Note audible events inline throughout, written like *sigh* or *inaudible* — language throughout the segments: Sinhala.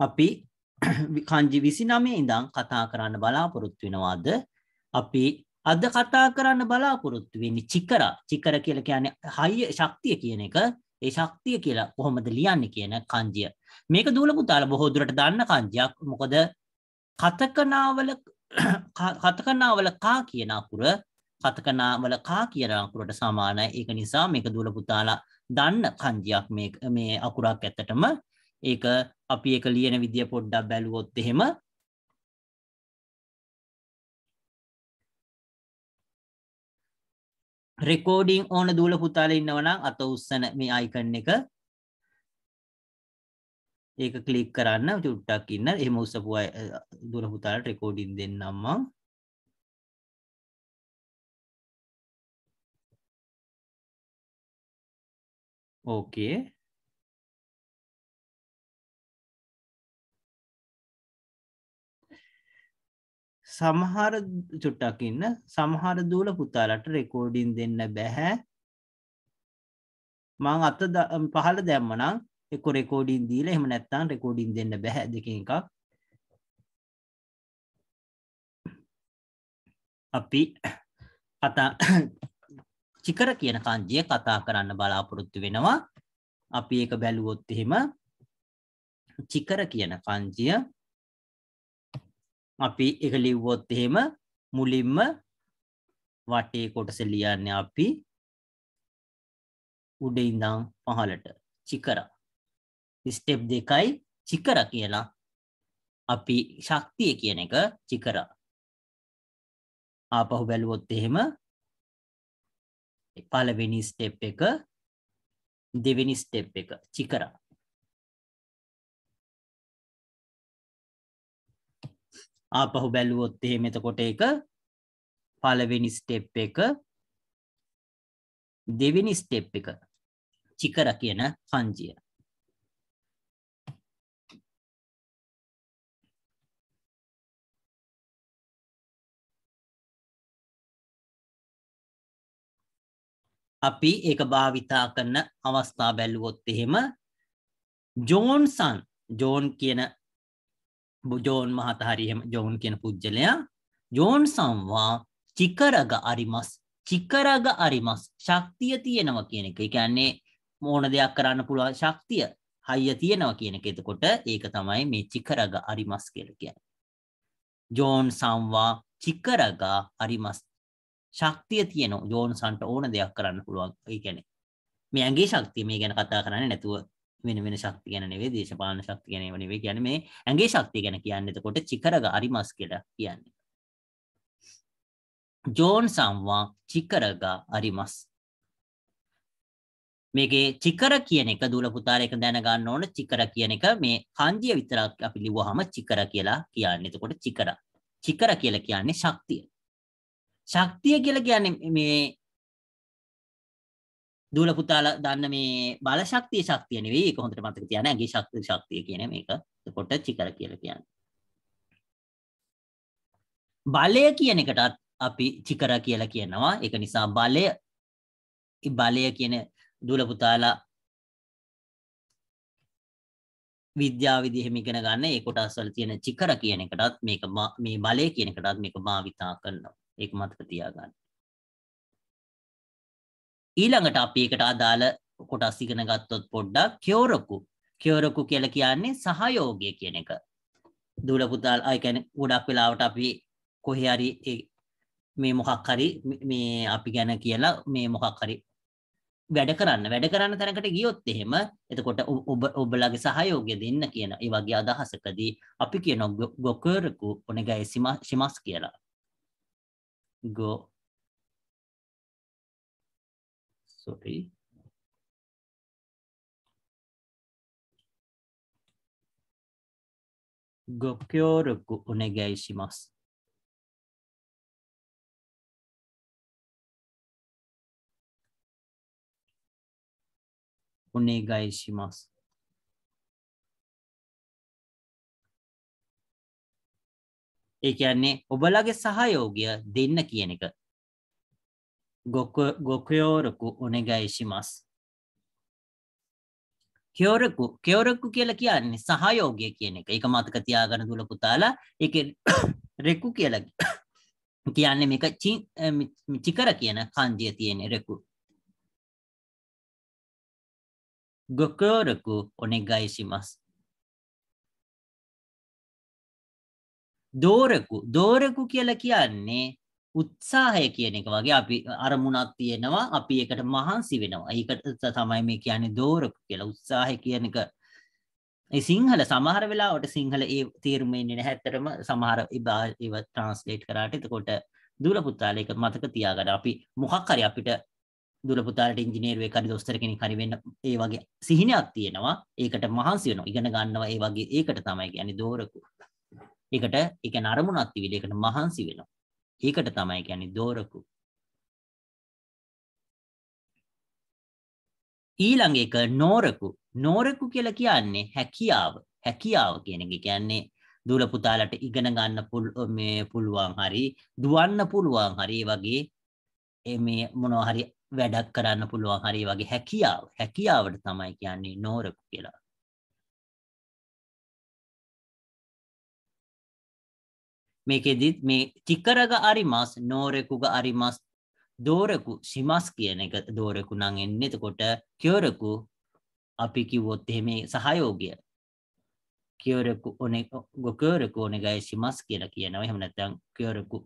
අපි කංජි විසි නමේ ඉඳං කතා කරන්න බලාපොරොත්තු වෙනවාද අපි අද කතා කරන්න බලාපොරොත්තු වෙන්නේ චිකර චිකර කියල කියන හයිය ශක්තිය කියන එක ඒ ශක්තිය කියලා කොහොමද ලියන්න කියන කංජිය මේක දූලපුතාල බොහෝදුරට දන්න කංජයක් මොකද කතකනාවල *clears throat* කතකනාවල කා කියනකුර කතකනාවල කා කියනකුරට සමානයි ඒක නිසා මේක දූලපුතාලා දන්න කංජයක් මේ අකුරක් ඇත්තටම ඒක අපි එක ලියන විදිිය පොඩ්ඩක් බැලුවොත් එහෙම රෙකෝඩිං ඕන දූල පුතාල ඉන්නවනම් අත උස්සන මේ අයිකන්න එක ඒක කලික් කරන්න චුට්ටක් ඉන්න එහම උස්සපු දුල පුතාලට රෙකෝඩින් දෙන්නම්මා ඕකේ සමහර චුට්ටක් ඉන්න සමහර දූල පුතාලට රෙකෝඩින් දෙන්න බැහැ මං අත පහල දැම්මනම් එක රෙකෝඩින් දීල එහම නැත්තන් රෙකෝඩින් දෙන්න බැහැ දෙක එකක් අපි කතා *coughs* චිකර කියන කංජය කතා කරන්න බලාපොරොත්තු වෙනවා අපි එක බැලුවොත් එහෙම චිකර කියන කංජිය අපි එක ලිව්වොත් එහෙම මුලින්ම වටේ කොටස ලියන්න අපි උඩ ඉඳම් පහලට චිකර ස්ටෙප් දෙකයි චිකර කියලා අපි ශක්තිය කියන එක චිකර ආපහු බැලුවොත් එහෙම පලවෙනි ස්ටෙප් එක දෙවෙනි ස්ටෙප් එක චිකරා ආපහු බැලුවොත් එහෙම එතකොට ඒක පළවෙනි ස්ටෙප් එක දෙවෙනි ස්ටෙප් එක චිකර කියන පංජිය අපි ඒක භාවිතා කරන අවස්ථා බැලුවොත් එහෙම ජෝන්සන් ජෝන් කියන බොජෝන් මහතහරිහම ජෝන් කියන පුද්ගලයා ජෝන් සම්වා චිකරග අරිමස් චිකරග අරිමස් ශක්තිය තියෙනව කියන එක එකන්නේ මෝන දෙයක් කරන්න පුළුවන් ශක්තිය හයිය තියෙනව කියන එක එතකොට ඒක තමයි මේ චිකරග අරිමස් කියල කියන. ජෝන් සම්වා චිකරග අරිමස් ශක්තිය තියෙන ජෝන් සන්ට ඕන දෙයක් කරන්න පුළුවන් ඒ කියැනෙ මේ ඇගේ ශක්තිය මේ ගැන කතා කරන්න නැතුව වෙන වෙන ශක්ති ගැනේ දේශපාන ශක්ති ගැන වනේ ගැන මේ ඇගේ ශක්ති ගැන කියන්න කොට චිකරග අරිමස් කෙට කියන්නේ. ජෝන් සම්වා චිකරග අරිමස් මේගේ චිකර කියන එක දුල පුතාරයක දැනගන්න ඕන චිකර කියන එක මේ කන්දිය විතරක් අපි ලිවහම චිකර කියලා කියන්න එතකොට චිකර චිකර කියල කියන්නේ ශක්තිය ශක්තිය කියල කියන්නේ මේ දූල පුතාල දන්න මේ බලශක්තිය ශක්තිය නෙවෙයි ඒක හොඳට මතක තියාගන්න ඇඟේ ශක්තිය ශක්තිය කියන මේක එතකොට චිකර කියලා කියන්නේ බලය කියන එකටත් අපි චිකර කියලා කියනවා ඒක නිසා බලය බලය කියන දූල පුතාලා විද්‍යාව විදිහෙම ඉගෙන ගන්න ඒ කොටස් වල තියෙන චිකර කියන එකටත් මේක මේ බලය කියන එකටත් මේක භාවිතා කරනවා ඒක මතක තියාගන්න ඊළඟට අපි ඒකට අදාළ කොටස් ඉගෙන ගත්තොත් පොඩ්ඩක් කියෝරකු කියෝරකු කියලා කියන්නේ සහයෝගය කියන එක. දූල පුතාල් අය කියන්නේ ගොඩක් වෙලාවට අපි කොහේ හරි මේ මොකක් හරි මේ අපි ගැන කියලා මේ මොකක් හරි වැඩ කරන්න වැඩ කරන්න තැනකට ගියොත් එහෙම එතකොට ඔබ ඔබලගේ සහයෝගය දෙන්න කියන ඒ වගේ අදහසකදී අපි කියනවා ගොකරකු ඔනගයි සිමස් කියලා. ගෝ sorry. ご協力お願いします。お願いします。এখানে ওবেলাকে সাহায্য দিন না কি এ ন ে ক ごご協力お願いします。協力、協力 කියලා කියන්නේ සහයෝගය කියන එක. ඒක මතක තියාගන්න දුල පුතාලා. ඒකේ රෙකු කියලා කියන්නේ මේක චිකර කියන කන්දිය තියෙන රෙකු. ご協力お願いします。දෝරකු දෝරකු කියලා කියන්නේ උත්සාහය කියන එක වගේ අපි අරමුණක් තියෙනවා අපි එකට මහන්සි වෙනවා. ඒකට තමයි මේ කියන්නේ දෝරක කියලා උත්සාහය කියන එක. ඒ සිංහල සමහර වෙලාවට සිංහල ඒ තේරුම එන්නේ නැහැ. ඇත්තටම සමහර ඒව ට්‍රාන්ස්ලේට් කරාට එතකොට දුල පුතාලා ඒක මතක තියාගන්න. අපි මොකක් හරි අපිට දුල පුතාලට ඉංජිනේරුවෙක් හරි දොස්තර කෙනෙක් හරි වෙන්න ඒ වගේ සිහිනයක් තියෙනවා. ඒකට මහන්සි වෙනවා. ඉගෙන ගන්නවා ඒ වගේ ඒකට තමයි කියන්නේ දෝරකු. ඒකට ඒ කියන්නේ අරමුණක් තිබිලා ඒකට මහන්සි වෙනවා. ඒකට තමයි කියන්නේ දෝරකු. ඊළඟ එක නෝරකු. නෝරකු කියලා කියන්නේ හැකියාව. හැකියාව කියන එක කියන්නේ දූල පුතාලට ඉගෙන ගන්න මේ පුළුවන් හරි දුවන්න පුළුවන් හරි වගේ මේ මොනවා හරි වැඩක් කරන්න පුළුවන් හරි වගේ හැකියාව. හැකියාවට තමයි කියන්නේ නෝරකු කියලා. මේකෙදිත් මේ චිකරග අරිමස් නෝරෙකුග අරිමස් දෝරකු සිමස් කියන එක දෝරකු නං එන්න එතකොට කියෝරකු අපි කිව්වොත් එහෙම සහයෝගය කියෝරකු ඔනේ ගොකෝරකු ඔනෙගයි සිමස් කියලා කියනවා එහෙම නැත්නම් කියෝරකු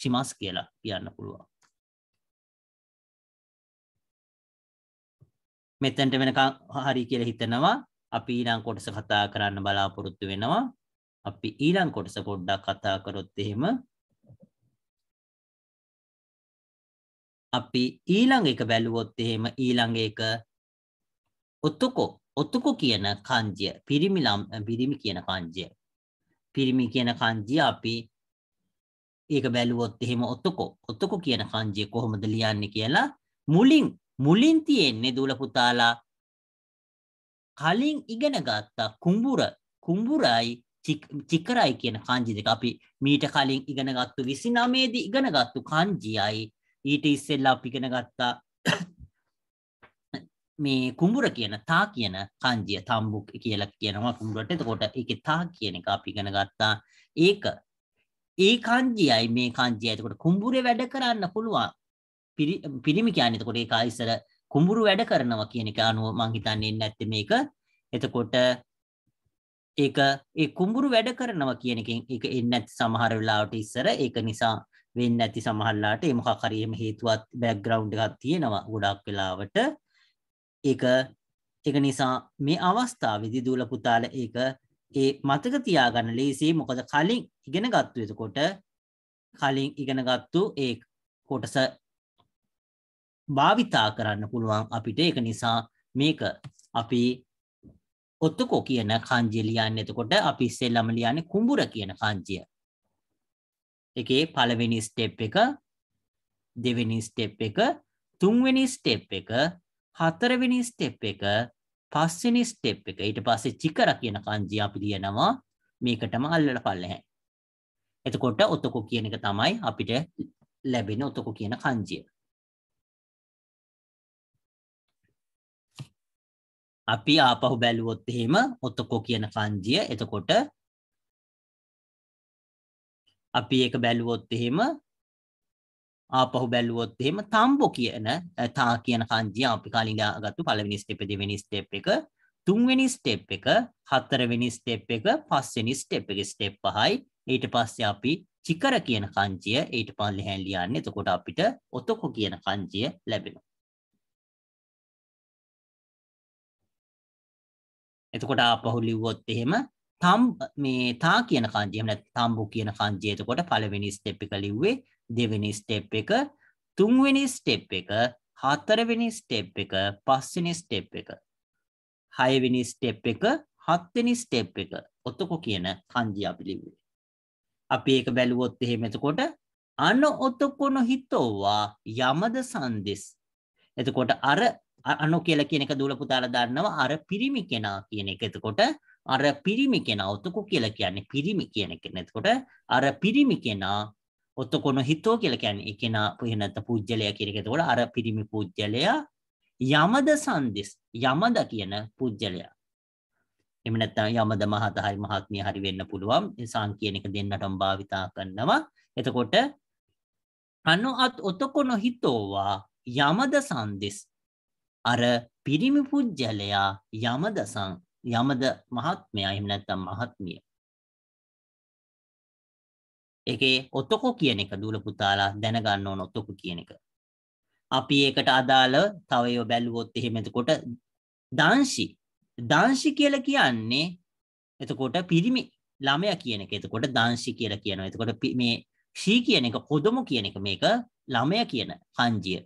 සිමස් කියලා කියන්න පුළුවන් මෙතැන්ට වෙනකං හරි කියල හිතනවා අපි ඊනම් කොටස කතා කරන්න බලාපොරොත්තු වෙනවා අපි ඊළං කොටස පොඩ්ඩක් කතා කරොත් එහෙම අපි ඊළඟ එක බැලුවොත් එහෙම ඊළඟ එක ඔත්තුකෝ ඔත්තුකෝ කියන කංජය පිරිමි පිරිමි කියන කංජය පිරිමි කියන කංජය අපි ඒක බැලුවොත් එහෙම ඔත්තුකෝ ඔත්තුකෝ කියන කංජය කොහොමද ලියන්නේ කියලා මුලින් මුලින් තියෙන්නේ දුල පුතාලා කලින් ඉගෙන ගත්තා කුඹුර කුඹුරයි චිකරයි කියන කංජි දෙක අපි මීට කලින් ඉගෙනගත්තු විසි නමේදී ඉගෙනගත්තු කංජියයි ඊට ඉස්සෙල්ලා අපි ඉගෙනගත්තා *coughs* මේ කුඹුර කියන තා කියන කංජිය තම්බුක් කියල කියනවා කුඹුරට එතකොට එක තා කියන එක අපි ඉගෙන ගත්තා ඒක ඒ කංජියයි මේ කංජිය එතකොට කුඹුරේ වැඩ කරන්න පුළුවන් පිරිමි කියන්නේ එතකොට ඒක ඉස්සර කුඹුරු වැඩ කරනවා කියන එක අනුව මං හිතන්නේ නැත්තේ මේක එතකොට ඒක ඒ කුඹුරු වැඩ කරනවා කියන එකෙන් ඒක එන්නේ නැති සමහර වෙලාවට ඉස්සර ඒක නිසා වෙන්නේ නැති සමහරලාට ඒ මොකක් හරි එහෙම හේතුවක් බෑග්ග්‍රවුන්ඩ් එකක් තියෙනවා ගොඩක් වෙලාවට ඒක ඒක නිසා මේ අවස්ථාවේදී දූල පුතාල ඒක ඒ මතක තියාගන්න ලේසියි මොකද කලින් ඉගෙන ගත්තු එතකොට කලින් ඉගෙන ගත්තු ඒ කොටස භාවිතා කරන්න පුළුවන් අපිට ඒක නිසා මේක අපි ඔත්තුකෝ කියන කංජිය ලියන්න එතකොට අපි ඉස්සෙල්ලම ලියන්නේ කුඹුර කියන කංජිය. එකේ පළවෙනි ස්ටෙප් එක දෙවෙනි ස්ටෙප් එක තුන්වෙනි ස්ටෙප් එක හතරවෙනි ස්ටෙප් එක පස්වෙනි ස්ටෙප් එක ඊට පස්සේ චිකර කියන කංජිය අපි ලියනවා මේකටම අල්ලලා පල්ලෙහැ. එතකොට ඔතකෝ කියන එක තමයි අපිට ලැබෙන ඔතකෝ කියන කංජිය. අපි ආපහු බැලුවොත් එහෙම ඔතකෝ කියන කංජිය එතකොට අපි ඒක බැලුවොත් එහෙම ආපහු බැලුවොත් එහෙම තම්බෝ කියන තා කියන කංජිය අපි කලින් දාගත්තු පළවෙනි ස්ටෙප් දෙවෙනි ස්ටෙප් එක තුන්වෙනි ස්ටෙප් එක හතරවෙනි ස්ටෙප් එක පස්වෙනි ස්ටෙප් එක ස්ටෙප් පහයි ඊට පස්සේ අපි චිකර කියන කංජිය ඊට පස්සේ හැන්ලියන්නේ එතකොට අපිට ඔතකෝ කියන කංජිය ලැබෙනවා එතකොට ආපහු ලිව්වොත් එහෙම තම් මේ තා කියන කංජය එහෙම තම්බු කියන කංජය එතකොට පළවෙනි ස්ටෙප් එක ලිව්වේ දෙවෙනි ස්ටෙප් එක තුන්වෙනි ස්ටෙප් එක හතරවෙනි ස්ටෙප් එක පස්වෙනි ස්ටෙප් එක හයවෙනි ස්ටෙප් එක හත්වෙනි ස්ටෙප් එක ඔතකො කියන කංජය අපි ලිව්වේ අපි ඒක බැලුවොත් එහෙම එතකොට අන ඔතකො නොහිතෝවා යමද සංදෙස් එතකොට අර අනු කියල කියනක දුල පුතාල දන්නවා අර පිරිමි කෙනා කියන එක එතකොට අර පිරිමි කෙනා ඔතකු කියල කියන්නේ පිරිමි කියන එක නැතකොට අර පිරිමි කෙනා ඔත්තකොන හිතෝ කියල කියන්න එකෙන පහනත පුද්ජලය කිරකතකොට අර පිරිමි පුද්ජලයා යමද සන්දිස් යමද කියන පුද්ජලයා එමනත්ත යමද මහත හරි මහත්මය හරි වෙන්න පුළුවන් සං කියන එක දෙන්නටම් භාවිතා කන්නවා එතකොට අනු අත් ඔතකො නොහිතෝවා යමද සන්දිස් අර පිරිමි පුජ්‍යලයා යමදසං යමද මහත්මයා එහෙම නැත්නම් මහත්මිය. ඒකේ ඔතකො කියන එක දූල පුතාලා දැනගන්න ඕන ඔතකො කියන එක. අපි ඒකට අදාළව තව ඒවා බැලුවොත් එහෙම එතකොට දාංශි දාංශි කියලා කියන්නේ එතකොට පිරිමි ළමයා කියන එක. එතකොට දාංශි කියලා කියනවා. එතකොට මේ ශී කියන එක කොදමු කියන එක මේක ළමයා කියන කංජිය.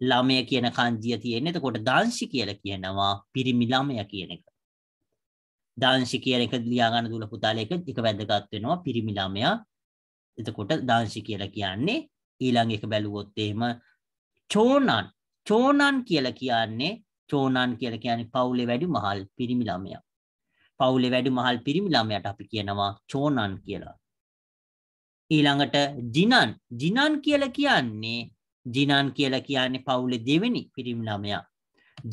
ළමය කියන කන්දිය තියෙන එතකොට දංශි කියල කියනවා පිරිමි ළමය කියන එක දංශි කියල එක ලියාගන්න දුල පුතාල එක එක වැදගත්වෙනවා පිරිමි ළමයා එතකොට දංශි කියල කියන්නේ ඊළඟ එක බැලුවොත් එහෙම චෝනන් චෝනන් කියල කියන්නේ චෝනන් කියල කියන්නේ පවුලේ වැඩි මහල් පිරිමි ළමයා පවුලේ වැඩි මහල් පිරිමි ළමයට අපි කියනවා චෝනන් කියලා ඊළඟට ජිනන් ජිනන් කියල කියන්නේ ජිනන් කියලා කියන්නේ පවුලෙ දෙවෙනි පිරිමි ළමයා.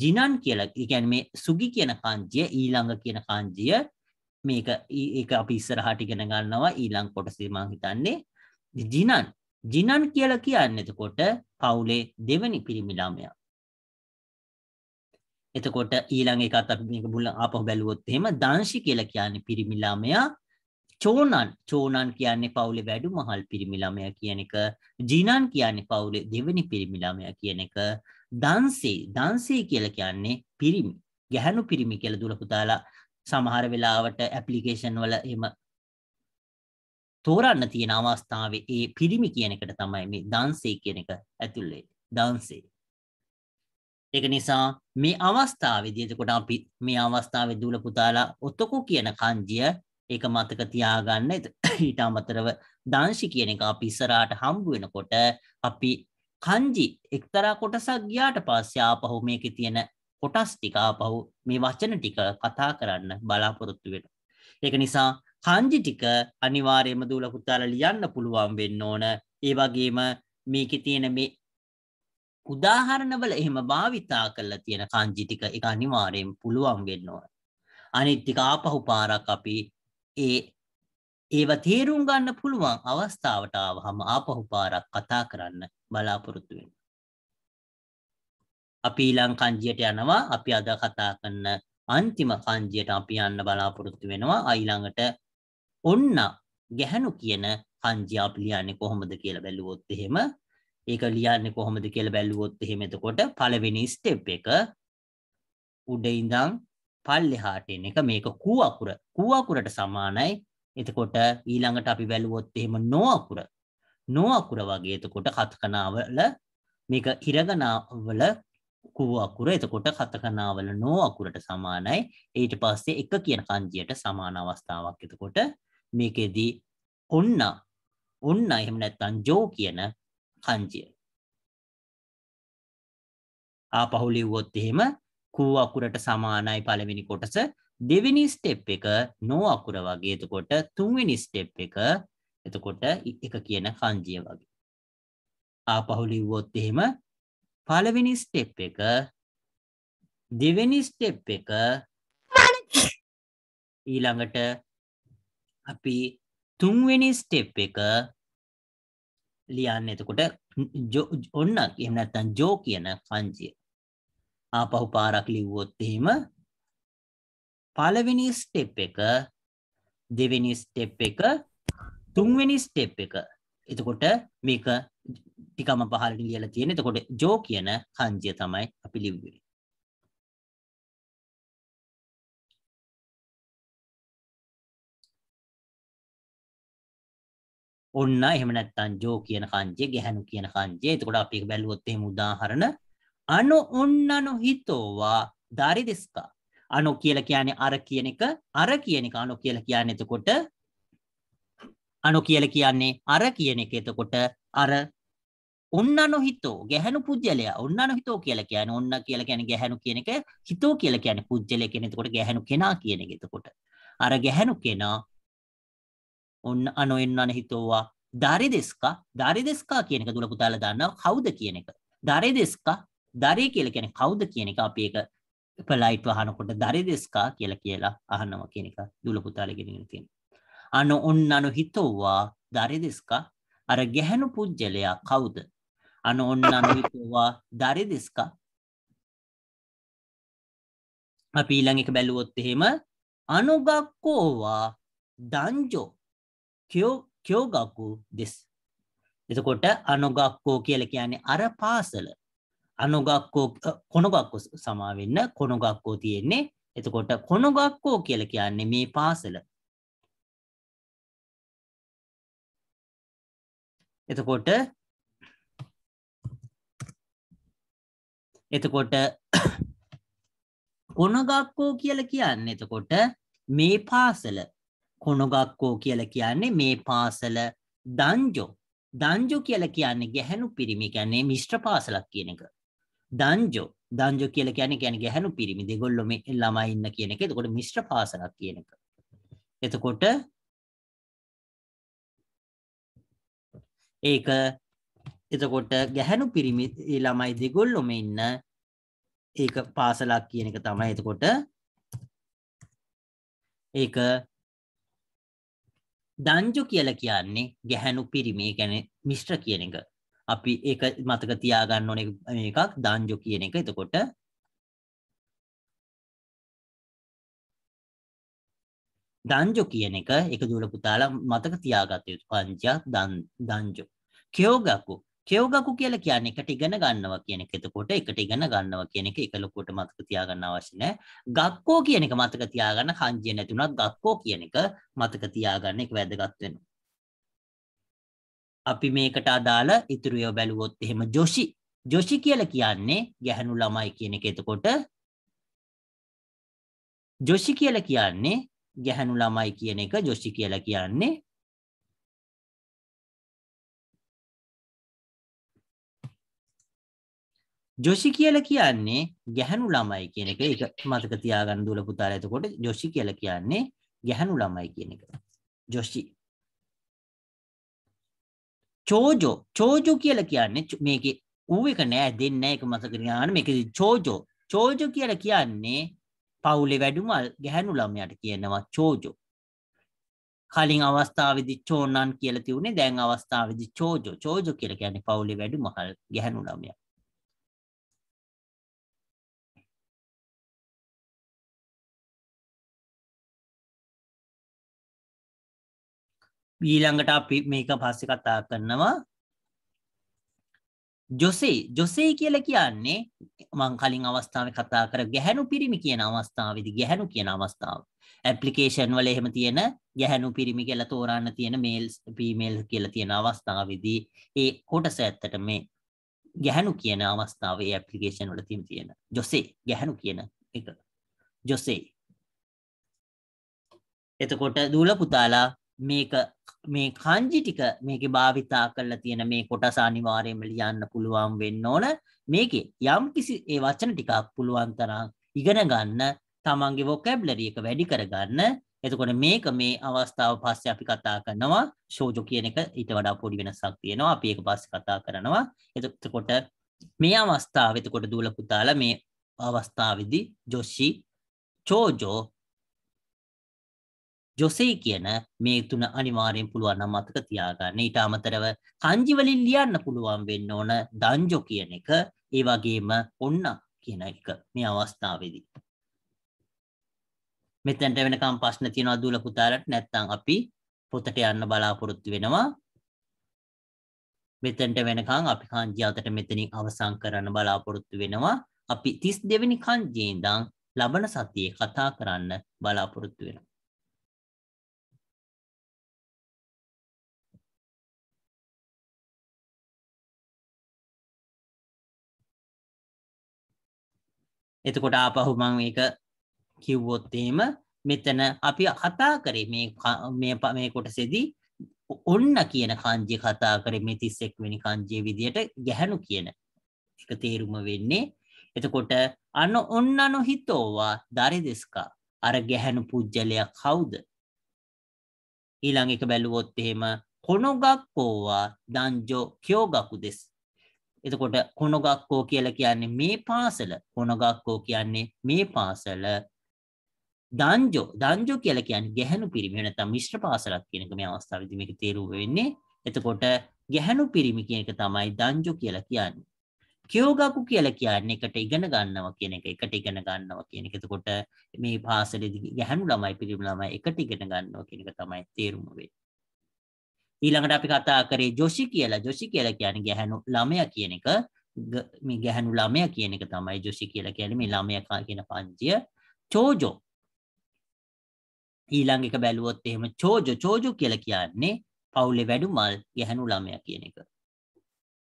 ජිනන් කියලා කියන්නේ මේ සුගි කියන කාංජිය ඊළඟ කියන කාංජිය මේක ඒක අපි ඉස්සරහට ඉගෙන ගන්නවා ඊළඟ කොටසේ මම හිතන්නේ ජිනන් ජිනන් කියලා කියන්නේ එතකොට පවුලේ දෙවෙනි පිරිමි ළමයා. එතකොට ඊළඟ එකත් අපි මේක බුල්ල ආපහු බැලුවොත් එහෙම දංශි කියලා කියන්නේ පිරිමි ළමයා චෝනන් චෝනන් කියන්නේ පවුලෙ වැඩු මහල් පිරිමිළමය කියන එක ජීනන් කියන්නේ පවුලෙ දෙවනි පිරිමිළමය කියන එක දන්සේ දන්සේ කියල කියන්නේ පිරිමි ගැහැනු පිරිමි කියල දුලපුතාලා සමහර වෙලාවට ඇපලිකේෂන් වල එම තෝරන්න තියෙන අවස්ථාවේ ඒ පිරිමි කියනකට තමයි මේ දන්සේ කියන එක ඇතුල්ලේ දන්සේ ඒක නිසා මේ අවස්ථාවේදී එතකොට අපි මේ අවස්ථාවේ දුලපුතාලා ඔතකෝ කියන කංජිය ඒක මතක තියාගන්න *coughs* ඊට අමතරව දංශි කියන එක අපි ඉස්සරාට හම්බුවෙනකොට අපි කංජි එක්තරා කොටසක් ගියාට පස්සේ ආපහු මේකේ තියෙන කොටස් ටික ආපහු මේ වචන ටික කතා කරන්න බලාපොරොත්තු වෙනවා. ඒක නිසා කංජි ටික අනිවාර්යයෙන්ම දූල පුතාලා ලියන්න පුළුවන් වෙන්න ඕන. ඒ වගේම මේකේ තියෙන මේ උදාහරණවල එහෙම භාවිතා කරලා තියෙන කංජි ටික ඒක අනිවාර්යෙන් පුළුවන් වෙන්න ඕන. අනිත් ටික ආපහු පාරක් අපි ඒ ඒව තේරුම් ගන්න පුළුවන් අවස්ථාවට ආවහම ආපහු පාරක් කතා කරන්න බලාපොරොත්තු වෙන්න. අපි ඊළඟ කංජියට යනවා අපි අද කතා කරන අන්තිම කංජියට අපි යන්න බලාපොරොත්තු වෙනවා. ඊළඟට ඔන්න ගැහණු කියන කංජිය අපි ලියන්නේ කොහොමද කියලා බැලුවොත් එහෙම ඒක ලියන්නේ කොහොමද කියලා බැලුවොත් එහෙම එතකොට පළවෙනි ස්ටෙප් එක උඩ ඉඳන් පල්ලෙහාට එන එක මේක කූ අකුර කූ අකුරට සමානයි එතකොට ඊළඟට අපි වැළුවොත් එහෙම නෝ අකුර නෝ අකුර වගේ එතකොට කතකනාවල මේක හිරගනාවල කූ අකුර එතකොට කතකනාවල නෝ අකුරට සමානයි ඊට පස්සේ එක කියන කංජියට සමාන අවස්ථාවක් එතකොට මේකෙදී ඔන්න ඔන්න එහෙම නැත්තම් ජෝ කියන කංජිය ආපහු ලිව්වොත් එහෙම කූ අකුරට සමානයි පළවෙනි කොටස දෙවෙනි ස්ටෙප් එක නෝ අකුර වගේ එතකොට තුන්වෙනි ස්ටෙප් එක එතකොට එක කියන කංජිය වගේ ආපහු ලිව්වොත් එහෙම පළවෙනි ස්ටෙප් එක දෙවෙනි ස්ටෙප් එක ඊළඟට අපි තුන්වෙනි ස්ටෙප් එක ලියන්න එතකොට ඔන්න එම නැත්තම් ජෝ කියන කංජිය ආපහු පාරක් ලිව්වොත් එහෙම පළවෙනි ස්ටෙප් එක දෙවෙනි ස්ටෙප් එක තුන්වෙනි ස්ටෙප් එක එතකොට මේක ටිකම පහලට ලියලා තියෙන. එතකොට ජෝ කියන කංජය තමයි අපි ලිව්වේ. ඔන්න එහෙම නැත්නම් ජෝ කියන කංජය ගැහණු කියන කංජය. එතකොට අපි එක බැලුවොත් එහෙම උදාහරණ あの女の人は誰ですかあの කියලා කියන්නේ අර කියන එක අර කියන එක අනු කියලා කියන්නේ එතකොට අනු කියලා කියන්නේ අර කියන එක එතකොට අර ඔන්නනු හිතෝ ගැහැණු පුජ්‍යලයා ඔන්නනු හිතෝ කියලා කියන්නේ ඔන්න කියලා කියන්නේ ගැහැණු කියන එක හිතෝ කියලා කියන්නේ පුජ්‍යලයා කියන එතකොට ගැහැණු කෙනා කියන එක එතකොට අර ගැහැණු කෙනා ඔන්න අනු එන්නන හිතෝවා දාරිදෙස්කා දාරිදෙස්කා කියන එක දුල පුතාලා දන්නවා කවුද කියන එක දාරිදෙස්කා දරේ කියලා කියන්නේ කවුද කියන එක අපි ඒක polite වහනකොට දරේ දෙස්කා කියලා කියලා අහනවා කියන එක දුල පුතාලේ ගෙනගෙන තියෙනවා අන ඔන්න අනු හිතෝවා දරේ දෙස්කා අර ගැහණු පුජ්‍යලයා කවුද අන ඔන්න අනු හිතෝවා දරේ දෙස්කා අපි ඊළඟ එක බැලුවොත් එහෙම අනුගක්කෝවා දංජෝ කියෝ කියෝ ගක්කු දෙස් එතකොට අනුගක්කෝ කියලා කියන්නේ අර පාසල අනු ගක්කෝ කොන ගක්කු සමාවෙන්න කොන ගක්කෝ තියෙන්නේ එතකොට කොන ගක්කෝ කියල කියන්නේ මේ පාසල එතකොට එතකොට කොනගක්කෝ කියල කියන්න එතකොට මේ පාසල කොනගක්කෝ කියල කියන්නේ මේ පාසල දංජෝ දංජෝ කියල කියන්නේ ගැහැනු පිරිමි ගැන්නේ මිශ්්‍ර පාසලක් කියන එක දංජෝ දංජෝ කියලා කියන්නේ කියන්නේ ගැහණු පිරිමි දෙගොල්ලෝ මේ ළමයි ඉන්න කියන එක. එතකොට මිශ්‍ර පාසලක් කියන එක. එතකොට ඒක එතකොට ගැහැණු පිරිමි ළමයි දෙගොල්ලොම ඉන්න ඒක පාසලක් කියන එක තමයි එතකොට ඒක දංජු කියලා කියන්නේ ගැහැණු පිරිමි කියන්නේ මිශ්‍ර කියන එක. අපි ඒක මතක තියාගන්න ඕන එකක් දංජෝ කියන එක එතකොට දංජෝ කියන එක එක දුවල පුතාලා මතක තියාගත යුතු පංචයක් දංජෝ කියෝගකු කියෝගකු කියලා කියන්නේ එකට ඉගෙන ගන්නවා කියන එක. එතකොට එකට ඉගෙන ගන්නවා කියන එක එක ලොකුවට මතක තියාගන්න අවශ්‍ය නැහැ. ගක්කෝ කියන එක මතක තියාගන්න කංජිය නැති වුණත් ගක්කෝ කියන එක මතක තියාගන්න එක වැදගත් වෙනවා. අපි මේකට අදාළ ඉතුරුයෝ බැලුවොත් එහෙම ජොෂි ජොෂි කියල කියන්නේ ගැහැනු ළමයි කියන එක එතකොට ජොෂි කියල කියන්නේ ගැහැනු ළමයි කියන එක ජොෂි කියල කියන්නේ ජොෂි කියල කියන්නේ ගැහැනු ළමයි කියන එක එක මතක තියාගන්න දුල පුතාල එතකොට ජොෂි කියල කියන්නේ ගැහැනු ළමයි කියන එක ජොෂි චෝජෝ චෝජෝ කියලා කියන්නේ මේක ඌ එක නෑ දෙන්න එක මසකරයාන මේක චෝජෝ චෝජෝ කියලා කියන්නේ පවුලෙ වැඩුමල් ගැහැනු ළමයට කියනවා චෝජෝ කලින් අවස්ථාවදි චෝනන් කියල තිවුණේ දැන් අවස්ථාවදි චෝජෝ චෝජෝ කියල කියන්නේ පවුලෙ වැඩු මහල් ගැහැනු ළමයා ඊළඟට අපි මේක පස්සෙ කතා කරනවා ජොසේ ජොසේ කියල කියන්නේ මං කලින් අවස්ථාව කතා කර ගැහැනු පිරිමි කියන අවස්ථාවදි ගැහැනු කියන අවස්ථාව ඇපලිකේෂන් වල එහෙම තියෙන ගැහැනු පිරිමි කියලා තෝරන්න තියෙන මේල් පීමේල් කියලා තියෙන අවස්ථාවදී ඒ කොටස ඇත්තට මේ ගැහැනු කියන අවස්ථාවේ ඇපලිකේෂන් වල තිම තියෙන ජොසේ ගැහැනු කියන එක ජොසේ එතකොට දූල පුතාලා මේක මේ කංජි ටික මේක භාවිතා කරලා තියෙන මේ කොටස අනිවාර්යයෙන්ම ලියන්න පුළුවන් වෙන්න ඕන මේකේ යම් කිසි ඒ වචන ටිකක් පුළුවන් තරම් ඉගෙන ගන්න තමන්ගේ වොකැබ්ලරි එක වැඩි කරගන්න එතකොට මේක මේ අවස්ථාව පස්සේ අපි කතා කරනවා ෂෝජෝ කියන එක ඊට වඩා පොඩි වෙනසක් තියෙනවා අපි ඒක පස්සේ කතා කරනවා එතකොට මේ අවස්ථාව එතකොට දූල පුතාලා මේ අවස්ථාවේදී ජොෂි චෝජෝ ජොසේ කියන මේ තුන අනිවාරයෙන් පුළුවන් අමතක තියාගන්න ඊට අමතරව කංජිවලින් ලියන්න පුළුවන් වෙන්න ඕන දංජෝ කියන එක ඒ වගේම ඔන්න කියන එක මේ අවස්ථාවේදී. මෙතැන්ට වෙනකම් ප්‍රශ්න තියෙනවා දුල පුතාලට නැත්තම් අපි පොතට යන්න බලාපොරොත්තු වෙනවා. මෙතැන්ට වෙනකම් අපි කංජි අතට මෙතනින් අවසන් කරන්න බලාපොරොත්තු වෙනවා. අපි 32 වෙනි කංජේ ඉඳන් ලබන සතියේ කතා කරන්න බලාපොරොත්තු වෙනවා. එතකොට ආපහු මං ඒක කිව්වොත්තේම මෙතන අපි කතා කරේ මේ කොට සෙදී ඔන්න කියන කංජය කතා කර මේ තිස්සෙක් වෙනි කංජය විදියට ගැහැනු කියන එක තේරුම වෙන්නේ එතකොට අන්න ඔන්න නොහිතෝවා දරි දෙස්කා අර ගැහැනු පුද්ජලයක් කවුද ඊළඟ එක බැලුවොත් එහෙම කොනොගක්කෝවා දංජෝ කියෝගකු දෙෙස් එතකොට කුණගක්කෝ කියලා කියන්නේ මේ පාසල කුණගක්කෝ කියන්නේ මේ පාසල දංජෝ දංජෝ කියලා කියන්නේ ගැහැණු පිරිමි නැත්නම් මිශ්‍ර පාසලක් කියන එක මේ අවස්ථාවේදී මේක තේරුම් වෙන්නේ එතකොට ගැහැණු පිරිමි කියන එක තමයි දංජෝ කියලා කියන්නේ කියෝගකු කියලා කියන්නේ එකට ඉගෙන ගන්නවා කියන එක එකට ඉගෙන ගන්නවා කියන එක එතකොට මේ පාසලේදී ගැහැණු ළමයි පිරිමි ළමයි එකට ඉගෙන ගන්නවා කියන එක තමයි තේරුම වෙන්නේ ඊළඟට අපි කතා කරේ ජොෂි කියලා. ජොෂි කියලා කියන්නේ ගැහැණු ළමයා කියන එක. මේ ගැහැණු ළමයා කියන එක තමයි ජොෂි කියලා කියන්නේ මේ ළමයා කියන පංචිය. චෝජෝ ඊළඟ එක බැලුවොත් එහෙම චෝජෝ චෝජෝ කියලා කියන්නේ පවුලේ වැඩුමල් ගැහැණු ළමයා කියන එක.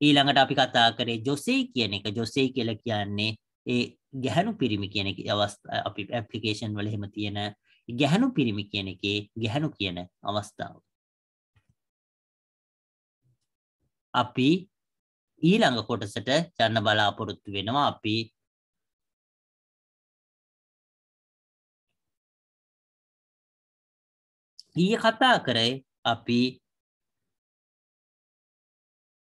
ඊළඟට අපි කතා කරේ ජොසෙයි කියන එක. ජොසෙයි කියලා කියන්නේ ඒ ගැහැණු පිරිමි කියන අවස්ථා අපි ඇප්ලිකේෂන් වල එහෙම තියෙන ගැහැණු පිරිමි කියන එකේ ගැහැණු කියන අවස්ථාව. අපි ඊළඟ කොටසට යන්න බලාපොරොත්තු වෙනවා අපි ඊය කතා කරේ අපි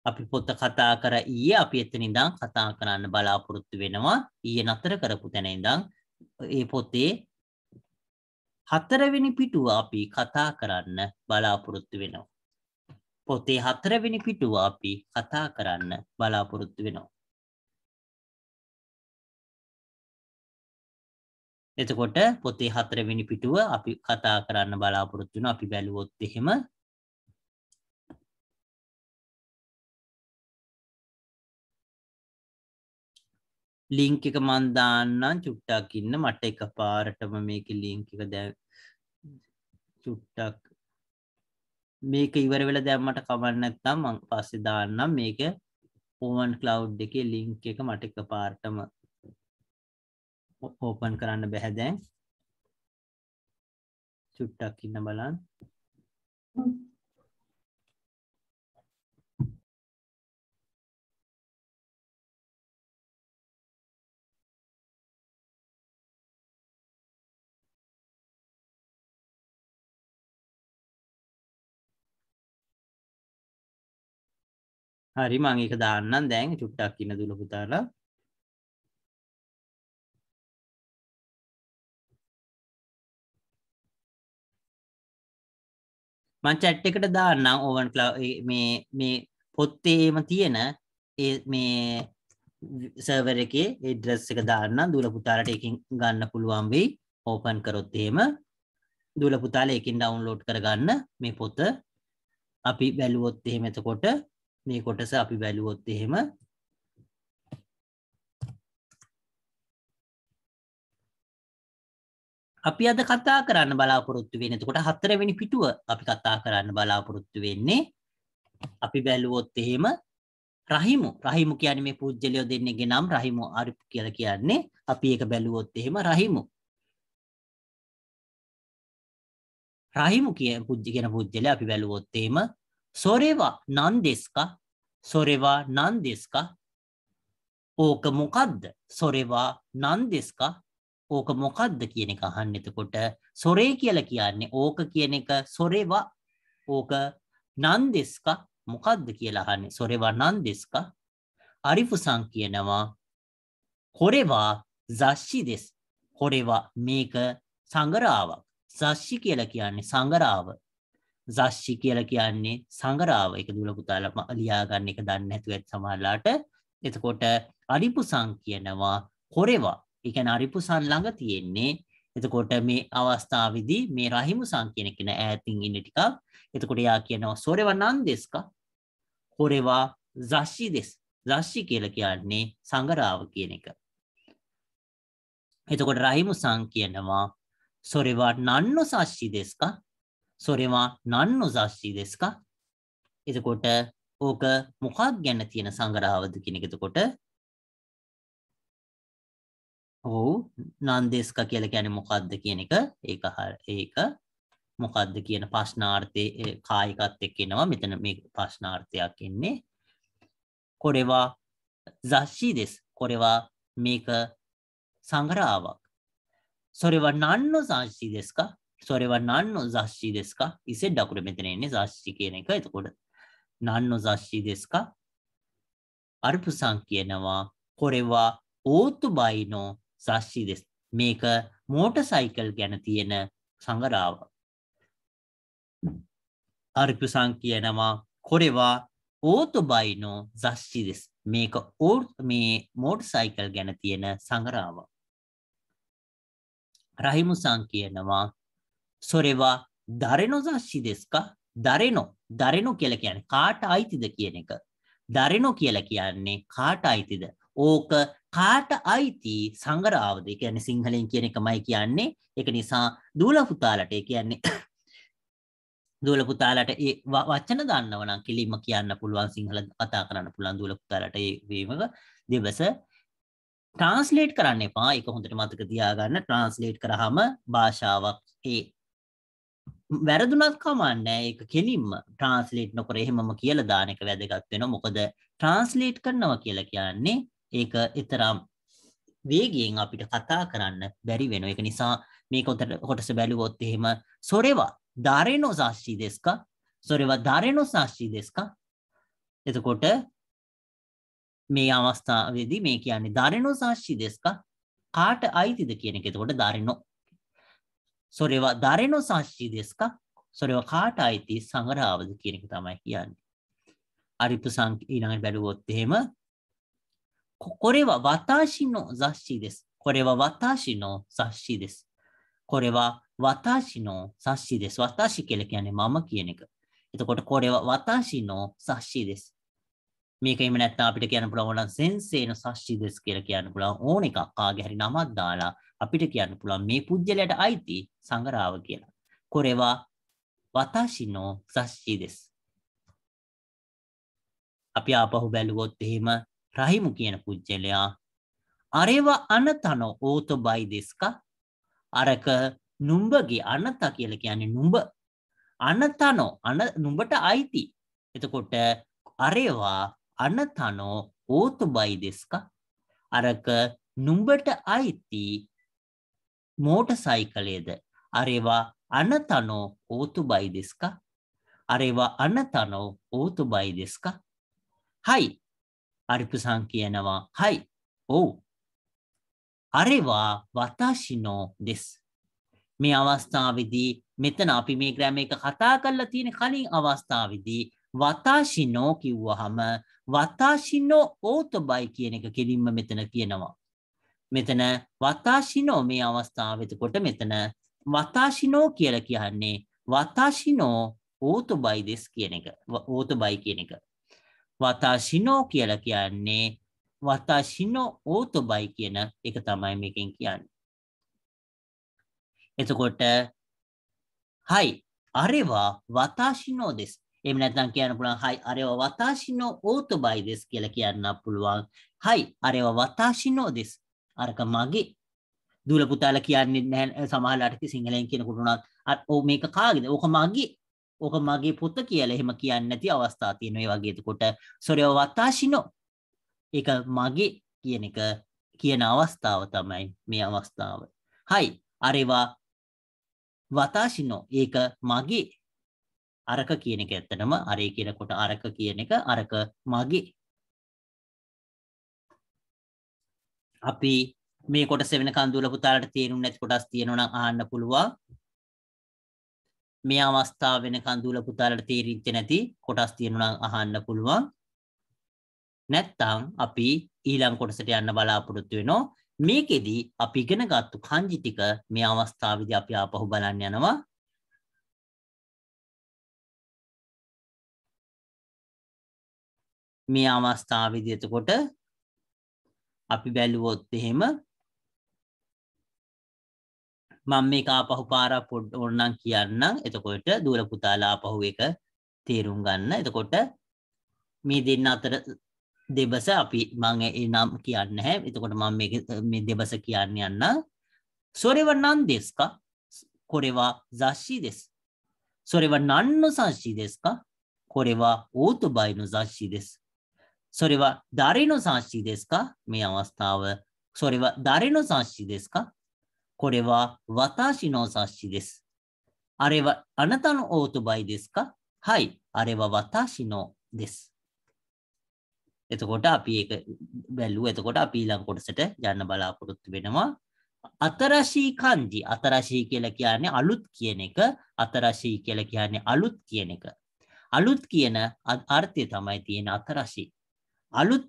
අපි පොත කතා කර ඊය අපි එතන ඉඳන් කතා කරන්න බලාපොරොත්තු වෙනවා ඊය නතර කරපු තැන ඉඳන් ඒ පොතේ හතරවෙනි පිටුව අපි කතා කරන්න බලාපොරොත්තු වෙනවා පොතේ හතරවෙනි පිටුව අපි කතා කරන්න බලාපොරොත්තු වෙනවා. එතකොට පොතේ හතරවෙනි පිටුව අපි කතා කරන්න බලාපොරොත්තු වෙනවා අපි බැලුවොත් එහෙම ලිංක් එක මන් දාන්නම් චුට්ටක් ඉන්න මට එකපාරටම මේකේ ලිංක් එක දැන් චුට්ටක් මේක ඉවර වෙලා දැම්මට කමන්න නැත්නම් මං පස්සේ දාන්නම් මේක ඕවන් cloud එකේ link එක මට එකපාරටම open කරන්න බැහැ දැන් චුට්ටක් ඉන්න බලන්න හරි මං ඒක දාන්නම් දැන් චුට්ටක් ඉන්න දුල පුතාලා මං චැට් එකට දාන්නම් ඕවන් මේ මේ පොත්තේම තියෙන ඒ මේ සර්වර් එකේ ඒ ඩ්‍රස් එක දාන්නම් දුල පුතාලට එකකින් ගන්න පුළුවන් වෙයි ඕපන් කරොත් එහෙම දුල පුතාලා එකකින් ඩවුන්ලෝඩ් කරගන්න මේ පොත අපි බැලුවොත් එහෙම එතකොට මේ කොටස අපි බැලුවොත් එහෙම අපි අද කතා කරන්න බලාපොරොත්තු වෙන එතකොට හතරවෙනි පිටුව අපි කතා කරන්න බලාපොරොත්තු වෙන්නේ අපි බැලුවොත් එහෙම රහිමු රහිමු කියන්නේ මේ පූජ්‍යලිය දෙන්නේගේ නම් රහිමු අරිප් කියලා කියන්නේ අපි ඒක බැලුවොත් එහෙම රහිමු රහිමු කියන පූජ්‍ය කියන පූජ්‍යලිය අපි බැලුවොත් එහෙම それは何ですかそれは何ですか ඕක මොකද්ද සොරවා නන් දෙස්කා ඕක මොකක්ද කියන එක හන්නතකොට සොරේ කියල කියන්නේ ඕක කියන එක සොරේවා ඕක නන් දෙස්කා මොකක්ද කියලා හන්නේ සොරේවා නන් දෙස්කා අරිපුසං කියනවා හොරේවා 雑誌です හොරේවා මේක සංගරාවක් 雑誌 කියලා කියන්නේ සංගරාව සස්්ෂි කියල කියන්නේ සංගරාව එක දුල පුතාලම අලියාගන්න එක දන්න ඇතුවත් සමහල්ලාට එතකොට අරිපුසං කියනවා හොරෙවා එකන අරිපුසන් ළඟ තියෙන්නේ එතකොට මේ අවස්ථාවදී මේ රහිමු සංකයන කෙන ඇතින් ඉන්න ටිකක් එතකොට යා කියනවා සොරව නන් දෙස්ක හොරෙවා දශ්ෂි දෙස් දශ්ෂි කියල කියන්නේ සංගරාව කියන එක එතකොට රහිමු සං කියනවා සොරෙවා නන්න සශ්ෂි දෙස්කා それは何の雑誌ですか? එතකොට ඕක මොකක් ගැන තියෙන සංග්‍රහවද කියන එක එතකොට ඔව් නන්දේස්ක කියලා කියන්නේ මොකද්ද කියන එක ඒක ඒක මොකද්ද කියන ප්‍රශ්නාර්ථයේ කායිකත් එක්ක එනවා මෙතන මේ ප්‍රශ්නාර්ථයක් එන්නේ කොරේවා ઝાશી දෙස් කොරේවා මේක සංග්‍රහාවක් それは何の雑誌ですかそれは何の雑誌ですか ?İse d o k u m 雑誌系ねかいところ。何の雑誌ですかアルプさんはこれはオートバイの雑誌です。メーカー、モーターサイクル ගැන තියෙන ස ං ග アルプさんはこれはオートバイの雑誌です。メーカー、ー、モーターサイクル ගැන තියෙන සංගරාව. රහිමු ස それは誰の雑誌ですか誰の誰の කියලා කියන්නේ කාට අයිතිද කියන එක. දරෙනෝ කියලා කියන්නේ කාට අයිතිද? ඕක කාට අයිති සංගරාවද? ඒ කියන්නේ සිංහලෙන් කියන එකමයි කියන්නේ. ඒක නිසා දූල පුතාලට ඒ කියන්නේ *coughs* දූල පුතාලට ඒ වචන දන්නව නම් කෙලින්ම කියන්න පුළුවන් සිංහල කතා කරන්න පුළුවන් දූල පුතාලට ඒ වීමක දෙවස ට්‍රාන්ස්ලේට් කරන්න එපා. ඒක හොඳට මතක තියාගන්න. ට්‍රාන්ස්ලේට් කරාම භාෂාවක් ඒ වැරදුනත් කමන්නෑ ඒක කෙලින්ම ට්‍රන්ස්ලේට් නොකර එහෙමම කියල දානක වැදගත් වෙන මොකද ට්‍රන්ස්ලේට් කරනව කියලා කියන්නේ ඒක එතරම් වේගෙන් අපිට කතා කරන්න බැරි වෙන එක නිසා මේ කොතට කොටස බැලුවොත් එහෙම සොරෙවා ධාරයනෝ ශාස්්‍රී දෙස්ක සොරවා ධාරයනෝ ශාස්්‍රී දෙස්ක එතකොට මේ අවස්ථාවේදී මේ කියන්නේ ධාරයනෝ ශාස්්‍රී දෙස්ක කාට අයිතිද කියන එක එතකොට ධාරනෝ それは誰の冊子ですかそれはカータイティサングラーブズキリクタマヒアン。アリプサンイランベルゴテーマ。これは私の雑誌です。これは私の雑誌です。これは私の雑誌です。私ケレキャネママキエネク。えっと、これは私の雑誌です。ミケイムネットアピリケアンプラウン先生の雑誌ですけれどもオニカカーゲリナマダラ。අපිට කියන්න පුළන් මේ පුද්ගලයට අයිති සංගරාව කියලා. කොරෙවා වතාශිනෝ සශ්චී දෙෙස්. අපි ආපහු බැලුවොත් එහෙම රහිමු කියන පුද්ගලයා අරේවා අනතන ඕත බයි දෙස්ක අරක නුම්බගේ අනතා කියල කියන්නේ නුම්බ අනතනෝ අන නුඹට අයිති එතකොට අරේවා අනතනෝ ඕතු බයි දෙස්ක අරක නුම්බට අයිති මෝට සයිකලේද අරේවා අනතනෝ ඕතුබයි දෙස්ක අරේවා අනතනෝ ඕතුබයි දෙස්ක හයි අරිපුසං කියනවා හයි ඔව් අරේවා වතාශිනෝ දෙස් මේ අවස්ථාවදී මෙතන අපි මේ ග්‍රෑම එක කතා කරලා තියෙන කලින් අවස්ථාවදී වතාශිනෝ කිව්වහම වතාශිනෝ ඕතබයි කියන එක කෙලින්ම මෙතන කියනවා මෙතන වතාශිනෝ මේ අවස්ථාවතකොට මෙතන වතාශිනෝ කියල කියන්නේ වතාශිනෝ ඕතු බයි දෙස් කියන එක ඕතු බයි කියන එක. වතාශිනෝ කියල කියන්නේ වතාශිනෝ ඕතු බයි කියන එක තමයි මේකෙන් කියන්න. එතකොට හයි අරවා වතාශිනෝ දෙස් එම නැතන් කියන්න පුළුවන් හයි අරව වතාශිනෝ ඕතු බයි දෙස් කියල කියන්න පුළුවන් හයි අරව වතාශිනෝ දෙස් අරක මගේ දුල පුතාල කියන්නේ නැහැ සමහරලාට සිංහලෙන් කියනකොට උනත් අර ඕ මේක කාගේද ඕක මගේ ඕක මගේ පුත කියලා එහෙම කියන්නේ නැති අවස්ථා තියෙනවා ඒ වගේ එතකොට සොරයව වතාශිනෝ ඒක මගේ කියන එක කියන අවස්ථාව තමයි මේ අවස්ථාව. හයි අරේවා වතාශිනෝ ඒක මගේ අරක කියන එක ඇත්තටම අරේ කියනකොට අරක කියන එක අරක මගේ අපි මේ කොටස වෙන කඳුල පුතාලට තේරුම් නැති කොටස් තියෙනවා අහන්න පුළුවන්. මේ අවස්ථාව වෙන කඳුල පුතාලට තේරෙන්නේ නැති කොටස් තියෙනවා අහන්න පුළුවන්. නැත්තම් අපි ඊළඟ කොටසට යන්න බලාපොරොත්තු වෙනවා. මේකෙදි අපි ඉගෙනගත්තු කංජි ටික මේ අවස්ථාවේදී අපි ආපහු බලන්න යනවා. මේ අවස්ථාවේදී එතකොට අපි බැලුවොත් එහෙම මම මේ ආපහු පාරක් පොඩ් ඕනනම් කියන්නම් එතකොට දුවල පුතාලා ආපහු එක තේරුම් ගන්න එතකොට මේ දෙන්න අතර දෙබස අපි මං ඒ නම් කියන්න හැ එතකොට මම මේක මේ දෙබස කියන්න යන්න සොරෙව නන් දෙස් කා කොරෙවා ශාස්ී දෙස් සොරෙව නන්න ශාස්ී දෙස් කා කොරෙවා ඕතු බයිනු ශාස්ී දෙස් それは誰の三種ですかミヤマスタは。それは誰の三種ですかこれは私の三種です。あれはあなたのオートバイですかはい、あれは私のです。えっと、これはピーク、ベルウェットはピーランコルセテ、ジャンナバラコルトベナマ。新しい漢字、新しいケラキアネ、アルトキエネカ、新しいケラキアネ、アルトキエネカ。アルトキエネ、アルティタマイティエネ、新しい。අලුත්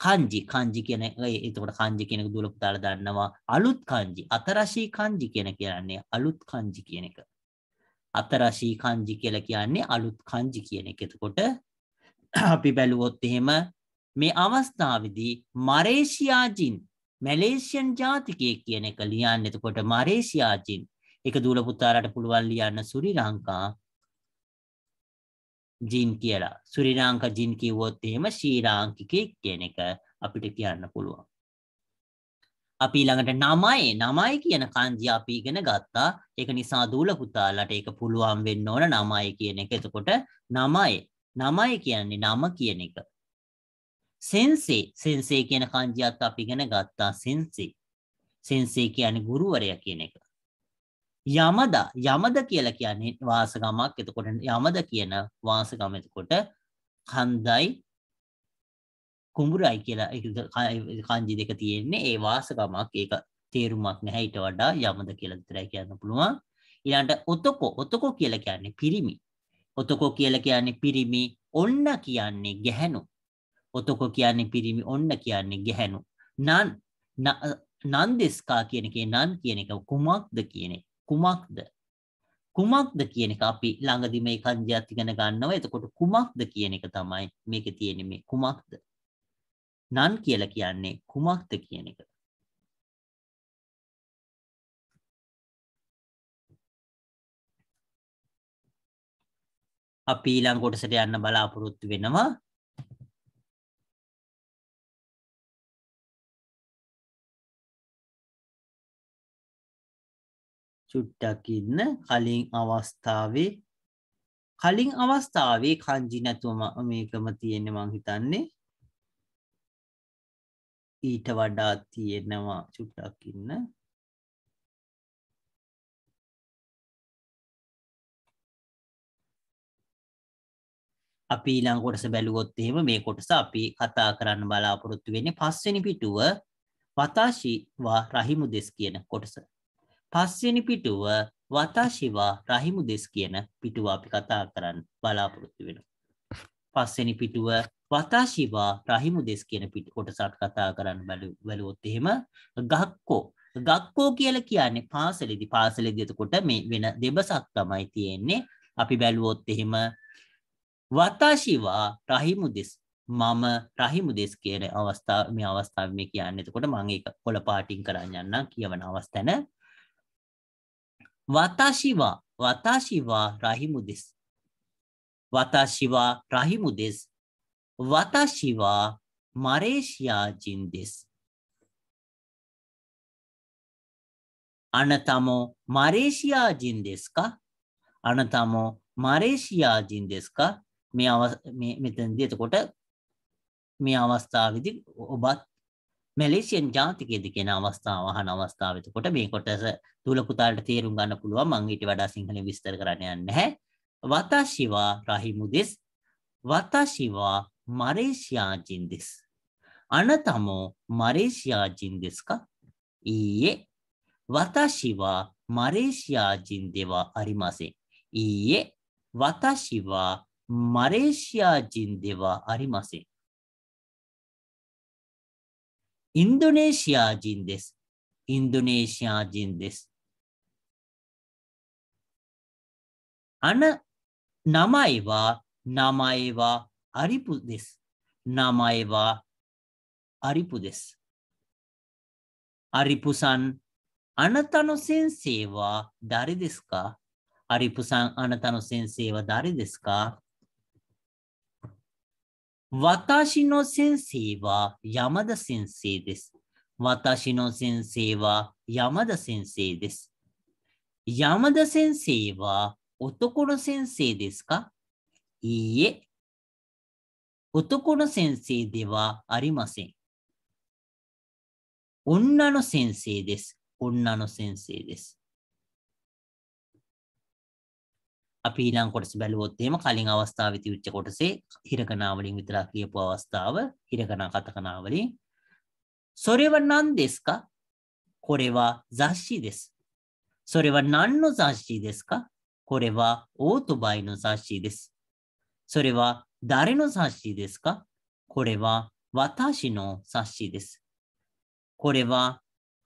කංජි කංජි කියන එතකොට කංජි කියනක දුලපු තාල දන්නවා අලුත් කංජි අතරශී කංජි කියන කියන්නේ අලුත් කංජි කියන එක අතරශී කංජි කියලා කියන්නේ අලුත් කංජි කියන එක එතකොට අපි බැලුවොත් එහෙම මේ අවස්ථාවේදී මරේෂියාජින් මැලේසියන් ජාතිකයෙක් කියන එක ලියන්න එතකොට මරේෂියාජින් එක දූල පුතාරට පුළුවන් ලියන්න සුරි ලංකා ජීන් කියලා සුරිනාංක ජීන් කිව්වොත් එහෙම ශ්‍රීලාංකිකයෙක් කියන එක අපිට කියන්න පුළුවන්. අපි ළඟට නමයි නමයි කියන කන්ජි අපි ඉගෙන ගත්තා. ඒක නිසා දූල පුතාලට ඒක පුළුවන් වෙන්න ඕන නමයි කියන එක. එතකොට නමයි නමයි කියන්නේ නම කියන එක. සෙන්සේ සෙන්සේ කියන කන්ජියත් අපි ඉගෙන ගත්තා සෙන්සේ. සෙන්සේ කියන්නේ ගුරුවරයා කියන එක. යමද යමද කියලා කියන්නේ වාසගමක් එතකොට යමද කියන වාසගම එතකොට කන්දයි කුඹුරයි කියලා කංජි දෙක තියෙන්නේ ඒ වාසගමක් ඒක තේරුමක් නැහැ ඊට වඩා යමද කියලා විතරයි කියන්න පුළුවන් ඊළඟට ඔතකෝ ඔතකෝ කියලා කියන්නේ පිරිමි ඔතකෝ කියලා කියන්නේ පිරිමි ඔන්න කියන්නේ ගැහැණු ඔතකෝ කියන්නේ පිරිමි ඔන්න කියන්නේ ගැහැණු නන් නන්දෙස්කා කියන එකේ නන් කියන එක කුමක්ද කියන එක කුමක්ද කුමක්ද කියන එක අපි ළඟදි මේ කන්දියත් ඉගෙන ගන්නවා එතකොට කුමක්ද කියන එක තමයි මේක තියෙන්නේ මේ කුමක්ද නන් කියලා කියන්නේ කුමක්ද කියන එක අපි ඊළඟ කොටසට යන්න බලාපොරොත්තු වෙනවා චුට්ටක් ඉන්න කලින් අවස්ථාවේ කලින් අවස්ථාවේ කංජි නැතුවම මේකම තියෙන මං හිතන්නේ ඊට වඩා තියෙනවා චුට්ටක් ඉන්න අපි ඊළඟ කොටස බැලුවොත් එහෙම මේ කොටස අපි කතා කරන්න බලාපොරොත්තු වෙන්නේ පස්වෙනි පිටුව වතාශි වා රහිමු දෙස් කියන කොටස පස්වෙනි පිටුව වතාශිවා රහිමු දෙස් කියන පිටුව අපි කතා කරන්න බලාපොරොත්තු වෙන. පස්වෙනි පිටුව වතාශිවා රහිමු දෙස් කියන පිට කොටසක් කතා කරන්න වැලුවොත් එහෙම ගක්කෝ ගක්කෝ කියල කියන්නේ පාසලෙදි පාසලෙදි එතකොට මේ වෙන දෙබසක් තමයි තියෙන්නේ අපි බැලුවොත් එහෙම වතාශිවා රහිමු දෙස් මම රහිමු දෙස් කියන අවස්ථාව මේ අවස්ථාව මේ කියන්නේ එතකොට මම ඒක කොළ පාටින් කරන්න යන්න කියවන අවස්ථන 私は、私はラヒムです。私はラヒムです。私はマレーシア人です。あなたもマレーシア人ですかあなたもマレーシア人ですか見合わせ、මෙ、てんでとこた、見合わせたあげて、おば、මැලේසියන් ජාතිකයේද කියන අවස්ථාව අහන අවස්ථාවට කොට මේ කොටස දූලපුතාට තේරුම් ගන්න පුළුවන් මං ඊට වඩා සිංහලෙන් විස්තර කරන්න යන්නේ නැහැ. වතාශිවා රහිමුදිස් වතාශිවා මරේෂියා ජින්දිස් අනතමෝ මරේෂියා ජින්දිස් ක ඊයේ වතාශිවා මරේෂියා ජින්දේවා අරිමාසේ ඊයේ වතාශිවා මරේෂියා ජින්දේවා අරිමාසේ インドネシア人です。インドネシア人です。あな、名前は、名前はアリプです。名前はアリプです。アリプさん、あなたの先生は誰ですかアリプさん、あなたの先生は誰ですか私の先生は山田先生です。私の先生は山田先生です。山田先生は男の先生ですかいいえ。男の先生ではありません。女の先生です。女の先生です。අපි ඊළංකොටස බැලුවොත්තේම කලින් අවස්ථාව තිවිච්ච කොටසේ හ ි ර න ා ව ල ි න ් විතරක් ලියපු අවස්ථාව හ ි ර න ා කතකනාවලින් සොරෙව නන් දෙස්ක කොරෙවා 雑誌ですそれは何の雑誌ですかこれはオートバイの雑誌です。それは誰の雑誌ですかこれは私の雑誌です。これは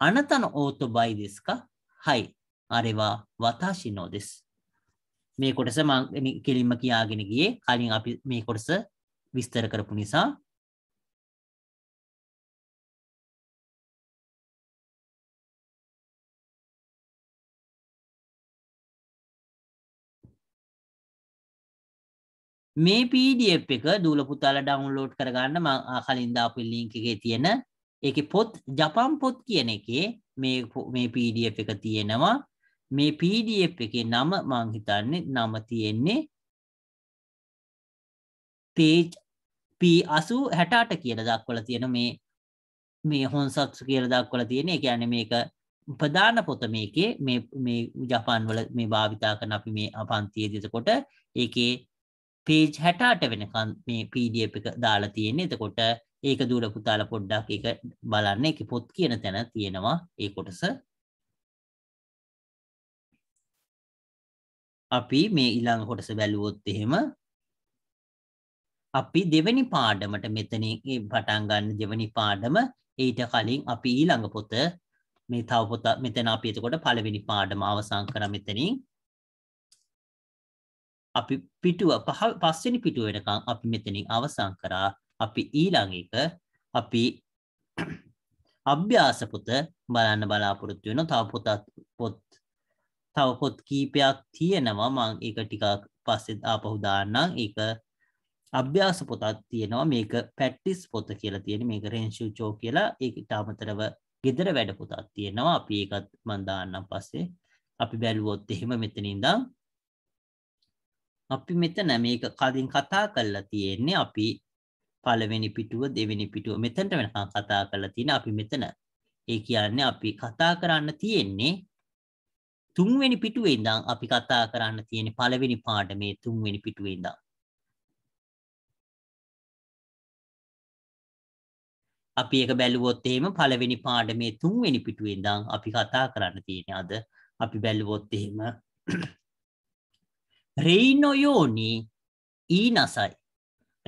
あなたのオートバイですかはい、あれは私のです。මේ කොටස මං කෙලින්ම කියාගෙන ගියේ කලින් අපි මේ කොටස විස්තර කරපු නිසා මේ PDF එක දූල පුතාලා ඩවුන්ලෝඩ් කරගන්න මම කලින් දාපු link එකේ තියෙන ඒකේ පොත් ජපන් පොත් කියන එකේ මේ මේ PDF එක තියෙනවා මේ PDF එකේ නම මං හිතන්නේ නම තියෙන්නේ page P80 කියලා දක්වලා තියෙන මේ මේ හොන්සක්සු කියලා දක්වලා තියෙන. ඒ කියන්නේ මේක ප්‍රධාන පොත මේකේ මේ මේ ජපාන් වල මේ භාවිතා කරන අපි මේ පන්තියේ දෙතකොට ඒකේ page 68 වෙනකන් මේ PDF එක දාලා තියෙන්නේ. එතකොට ඒක දුර පුතාලා පොඩ්ඩක් ඒක බලන්න. ඒකේ පොත් කියන තැන තියෙනවා ඒ කොටස. අපි මේ ඊළඟ කොටස බැලුවොත් එහෙම අපි දෙවැනි පාඩමට මෙතනින් පටන් ගන්න දෙවැනි පාඩම ඊට කලින් අපි ඊළඟ පොත මේ තව පොත මෙතන අපි එතකොට පළවෙනි පාඩම අවසන් කරා මෙතනින් අපි පිටුව පහ පස්වෙනි පිටුව වෙනකන් අපි මෙතනින් අවසන් කරා අපි ඊළඟ එක අපි අභ්‍යාස පොත බලන්න බලාපොරොත්තු වෙනවා තව පොතක් පොත් තව පොත් කීපයක් තියෙනවා මං එක ටිකක් පස්සෙත් ආපහු දාන්නම් ඒක අභ්‍යාස පොතත් තියෙනවා මේක පැට්ටිස් පොත කියලා තියෙන මේක රෙන්ශූචෝ කියලා ඒ ඉතාමතරව ගෙදර වැඩ පොතත් තියෙනවා අපි ඒකත් මන්දාන්නම් පස්සේ අපි බැලුවොත් එහෙම මෙතනින්දම් අපි මෙතන මේක කලින් කතා කරලා තියෙන්නේ අපි පළවෙනි පිටුව දෙවෙනි පිටුව මෙතනට වෙනකම් කතා කරලා තියෙන අපි මෙතන ඒ කියන්නේ අපි කතා කරන්න තියෙන්නේ තුන්වෙනි පිටුවේ ඉඳන් අපි කතා කරන්න තියෙන පළවෙනි පාඩමේ තුන්වෙනි පිටුවේ ඉඳන් අපි එක බැලුවොත් එහෙම පළවෙනි පාඩමේ තුන්වෙනි පිටුවේ ඉඳන් අපි කතා කරන්න තියෙන අද අපි බැලුවොත් එහෙම *clears throat* රේනොයෝනි ඊනසයි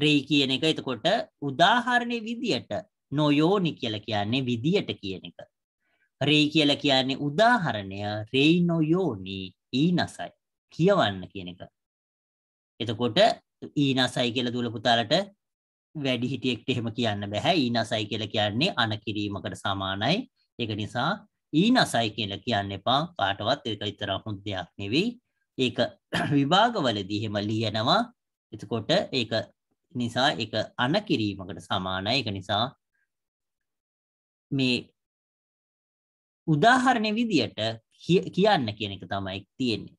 රේ කියන එක එතකොට උදාහරණේ විදියට නොයෝනි කියලා කියන්නේ විදියට කියන එක රෙයි කියල කියන්නේ උදාහරණය රෙයිනොයෝනී ඊනසයි කියවන්න කියන එක. එතකොට ඊනසයි කියල දුල පුතාලට වැඩි හිටියෙක්ට එහෙම කියන්න බැහැ ඊනසයි කියල කියන්නේ අන කිරීමකට සමානයි ඒක නිසා ඊනසයි කියල කියන්න එපා කාටවත් ඒක ඉතර හුත් දෙයක් නෙවෙයි ඒක *clears throat* විභාගවලදී එහෙම ලියනවා එතකොට ඒක නිසා එක අන කිරීමකට සමානයි එක නිසා මේ උදාහරණ විදියට කියන්න කියන එක තමයි තියෙන්නේ.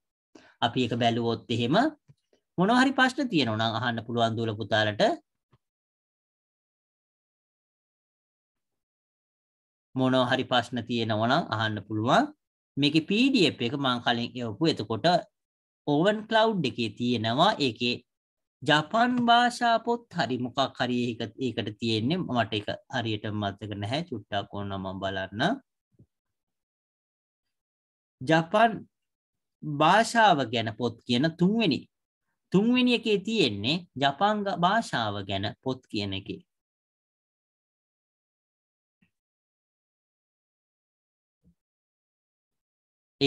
අපි එක බැලුවොත් එහෙම මොනවහරි ප්‍රශ්න තියෙනවා නම් අහන්න පුළුවන් දූල පුතාලට මොනවා හරි ප්‍රශ්න තියෙනවා නම් අහන්න පුළුවන්. මේකේ PDF එක මම කලින් එවපු. එතකොට Oven Cloud එකේ තියෙනවා. ඒකේ ජපන් භාෂා පොත් හරි මොකක් හරි ඒකට තියෙන්නේ. මට ඒක හරියට මතක නැහැ. චුට්ටක් ඕන මම බලන්න. ජපන් භාෂාව ගැන පොත් කියන තුන්වෙනි තුන්වෙනි එකේ තියෙන්නේ ජපන් භාෂාව ගැන පොත් කියන එක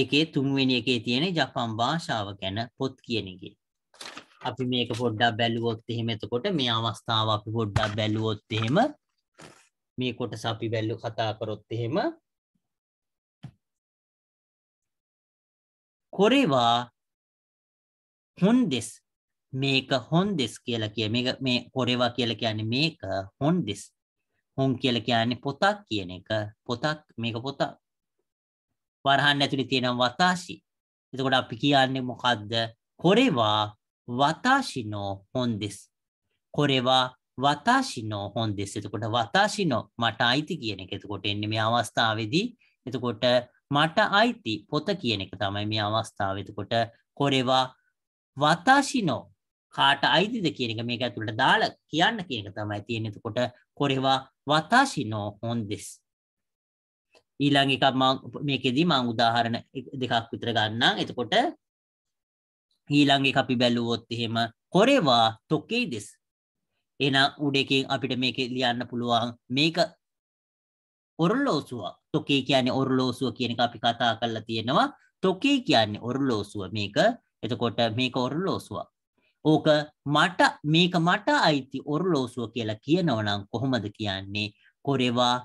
ඒකේ තුන්වෙනි එකේ තියෙන ජපන් භාෂාව ගැන පොත් කියන එක අපි මේක පොඩ්ඩක් බැලුවොත් එහෙම එතකොට මේ අවස්ථාව අපි පොඩ්ඩක් බැලුවොත් එහෙම මේ කොටස අපි බැලු කතා කරොත් එහෙම これは本です。මේක හොන් දෙස් කියලා කිය මේ මේ කොරවා කියලා කියන්නේ මේක හොන් දෙස් හොන් කියලා කියන්නේ පොතක් කියන එක පොතක් මේක පොතක් වරහන් ඇතුලේ තියෙන වතාශි එතකොට අපි කියන්නේ මොකද්ද කොරවා වතාශිනෝ හොන් දෙස් කොරවා වතාශිනෝ හොන් දෙස් එතකොට වතාශිනෝ මට අයිති කියන එක එතකොට එන්නේ මේ අවස්ථාවේදී එතකොට මට අයිති පොත කියන එක තමයි මේ අවස්ථාවතකොට කොරෙවා වතාශිනෝ කාට අයිතිද කියන එක මේක ඇතුළට දාල කියන්න කියනක තමයි තියෙනෙතකොට කොරෙවා වතාශිනෝ හොන්දෙස් ඊළඟ එක මේකෙදී මං උදාහරණ දෙකක් විතර ගන්නම් එතකොට ඊළඟේ අපි බැලුවොත් එහෙම කොරේවා තොකෙයි දෙස් එන උඩකින් අපිට මේක ලියන්න පුළුවන් මේක ඔරලෝසුව. තොකේ කියන්නේ ඔරලෝසුව කියන එක අපි කතා කරලා තියෙනවා. තොකේ කියන්නේ ඔරලෝසුව මේක. එතකොට මේක ඔරලෝසුව. ඕක මට මේක මට අයිති ඔරලෝසුව කියලා කියනවනම් කොහොමද කියන්නේ? කොරෙවා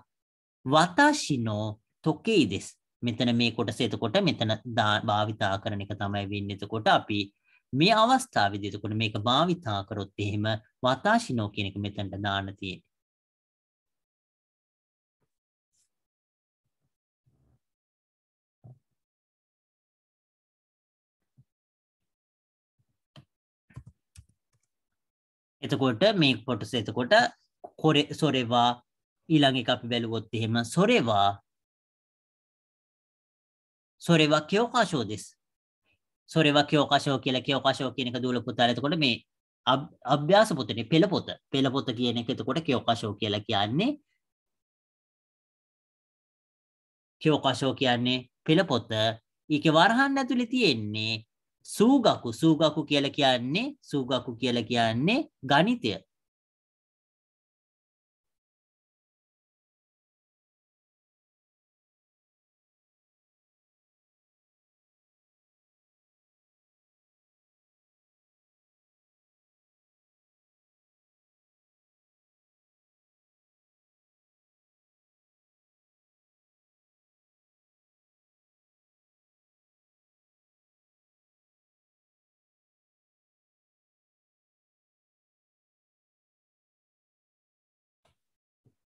වතාශිනෝ තොකේ දෙස්. මෙතන මේ කොටස එතකොට මෙතන භාවිතා කරන එක තමයි වෙන්නේ. එතකොට අපි මේ අවස්ථාවේදී එතකොට මේක භාවිතා කරොත් එහෙම වතාශිනෝ කියන එක මෙතනට දාන්න තියෙන්නේ. එතකොට මේ කොටස එතකොට කොරේ සොරෙවා ඊළඟ එක අපි බැලුවොත් එහෙම සොරෙවා සොරෙවා කියෝකාශෝ දෙස් සොරෙවා කියෝකාශෝ කියලා කියෝකාශෝ කියන එක දූල පුතා එතකොට මේ අභ්‍යාස පොතනේ පෙළ පොත පෙළ පොත කියන එක එතකොට කියෝකාශෝ කියලා කියන්නේ කියෝකාශෝ කියන්නේ පෙළ පොත ඒකේ වරහන් ඇතුලේ තියෙන්නේ සූගකු සූගකු කියල කියන්නේ සූගකු කියල කියන්නේ ගනිතය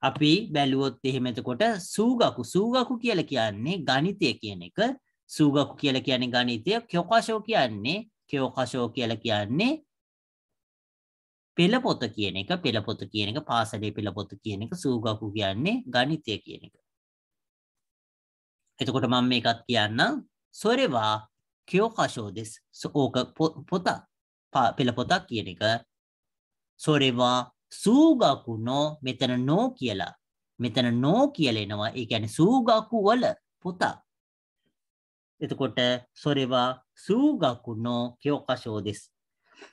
අපි බැලුවොත් එහෙම එතකොට සූගකු සූගකු කියලා කියන්නේ ගණිතය කියන එක සූගකු කියලා කියන්නේ ගණිතය කියෝකෂෝ කියන්නේ කියෝකෂෝ කියලා කියන්නේ පෙළපොත කියන එක පෙළපොත කියන එක පාසලේ පෙළපොත කියන එක සූගකු කියන්නේ ගණිතය කියන එක. එතකොට මම මේකත් කියන්නම් සොරෙවා කියෝකෂෝ දෙස් ඕක පොත පෙළපොතක් කියන එක සොරෙවා සූගාකු නෝ මෙතන නෝ කියලා. මෙතන නෝ කියලෙනවා ඒ කියන්නේ සූගාකු වල පුතා. එතකොට සොරෙවා සූගාකු නෝ කියෝකශෝ です。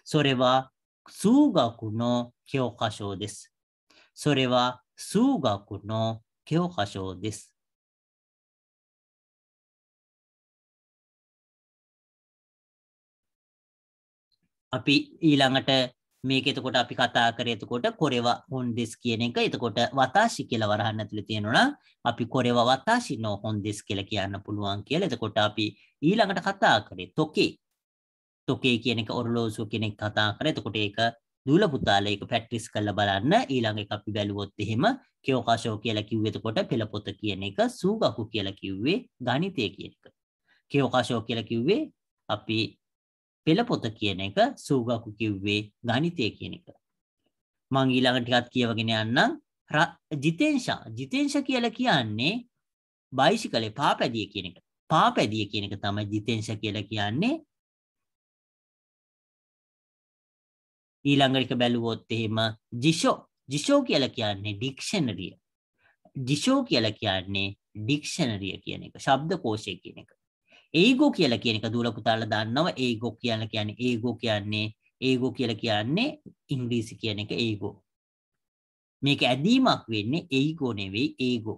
それは数学の教科書です。それは数学の教科書です。අපි ඊළඟට මේක එතකොට අපි කතා කර එතකොට කොරෙව හොන්දෙස් කියන එක එතකොට වතාශි කියලා වරහන් ඇතුළේ තියෙනවා අපි කොරෙව වතාශි නෝ හොන්දෙස් කියලා කියන්න පුළුවන් කියලා. එතකොට අපි ඊළඟට කතා කරේ තොකේ. තොකේ කියන එක ඔරලෝසුව කෙනෙක් කතා කරා. එතකොට ඒක දූල පුතාලා ඒක ප්‍රැක්ටිස් කරලා බලන්න. ඊළඟ එක අපි බැලුවොත් එහෙම කියෝකාෂෝ කියලා කිව්වේ එතකොට පෙළපොත කියන එක සූගකු කියලා කිව්වේ ගණිතය කියන එක. කියෝකාෂෝ කියලා කිව්වේ අපි පෙළ පොත කියන එක සූගකු කිව්වේ ගණිතය කියන එක. මං ඊළඟ ටිකත් කියවගෙන යන්නම් ජිතේංශා ජිතේංශ කියලා කියන්නේ බයිසිකලේ පාපැදිය කියන එක. පාපැදිය කියන එක තමයි ජිතේංශ කියලා කියන්නේ. ඊළඟට බැලුවොත් එහෙම ජිෂෝ ජිෂෝ කියලා කියන්නේ ඩික්ෂනරිය. ජිෂෝ කියලා කියන්නේ ඩික්ෂනරිය කියන එක. ශබ්දකෝෂය කියන එක. ඒගෝ කියලා කියන එක දුවල පුතාලා දන්නවා ඒගෝ කියලා කියන්නේ ඒගෝ කියන්නේ ඒගෝ කියලා කියන්නේ ඉංග්‍රීසි කියන එක ඒගෝ මේක ඇදීමක් වෙන්නේ ඒගෝ නෙවෙයි ඒගෝ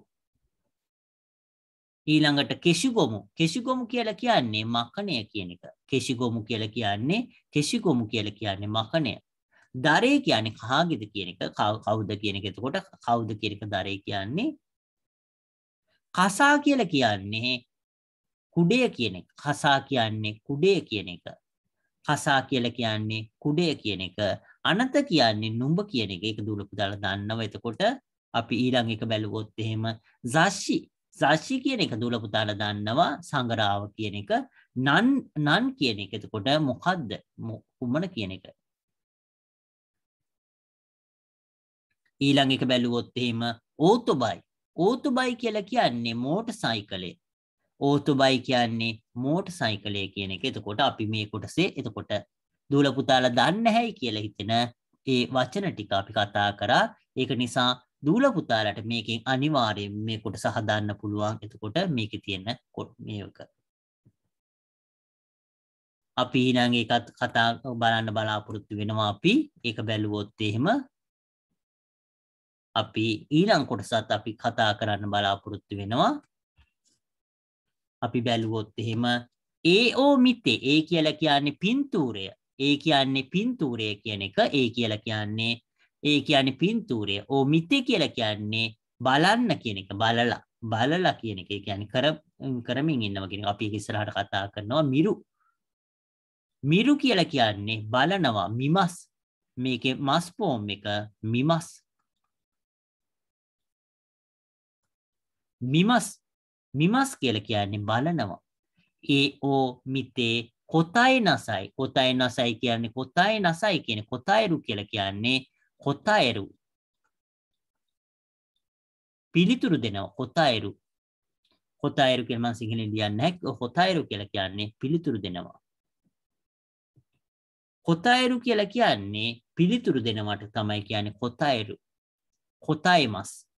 ඊළඟට කෙසිගොමු කෙසිගොමු කියලා කියන්නේ මකණය කියන එක කෙසිගොමු කියලා කියන්නේ කෙසිගොමු කියලා කියන්නේ මකණය දරේ කියන්නේ කාගේද කියන එක කවුද කියන එක එතකොට කවුද කියන එක දරේ කියන්නේ කසා කියලා කියන්නේ කුඩය කියන එක කසා කියන්නේ කුඩය කියන එක කසා කියලා කියන්නේ කුඩය කියන එක අනත කියන්නේ නුඹ කියන එක ඒක දූලපු දාලා දන්නවා එතකොට අපි ඊළඟ එක බැලුවොත් එහෙම සාශි සාශි කියන එක දූලපු දාලා දන්නවා සංගරාව කියන එක නන් නන් කියන එක එතකොට මොකද්ද කුමන කියන එක ඊළඟ එක බැලුවොත් එහෙම ඕතුබයි ඕතුබයි කියලා කියන්නේ මෝටර් සයිකලේ ඕතුබයි කියන්නේ මෝට් සයිකලය කියන එක එතකොට අපි මේ කොටසේ එතකොට දූලපුතාල දන්න හැයි කියල හිතෙන ඒ වචන ටික අපි කතා කරා ඒක නිසා දූලපුතාලට මේකින් අනිවාර්යෙන් මේ කොට සහදාන්න පුළුවන් එතකොට මේක තියෙන කොට් මේක අපි හිනගේ කතා බලන්න බලාපොරොත්තු වෙනවා අපි ඒක බැලුවොත් එහෙම අපි ඊළං කොටසත් අපි කතා කරන්න බලාපොරොත්තු වෙනවා අපි බැලුවොත් එහෙම ඒ ඕ මිත්තේ ඒ කියලා කියන්නේ පින්තූරය ඒ කියන්නේ පින්තූරය කියන එක ඒ කියලා කියන්නේ ඒ කියන්නේ පින්තූරය ඕ මිත්තේ කියලා කියන්නේ බලන්න කියන එක බලලා බලලා කියන එක ඒ කියන්නේ කර කරමින් ඉන්නවා කියන එක අපි ඉස්සරහට කතා කරනවා මිරු මිරු කියලා කියන්නේ බලනවා මිමස් මේක මස් පෝම් එක මිමස් මිමස් 見ますけれきゃねバラナわ。絵を見て答えなさい。答えなさいけやね。答えなさいけね。答えるけれきゃね。答える。ピリトルでな答える。答えるけれませんけれやね。答えるけれきゃね。ピリトルでなわ。答えるけれきゃね。ピリトルでなわとたまいけやね。答える。答えます。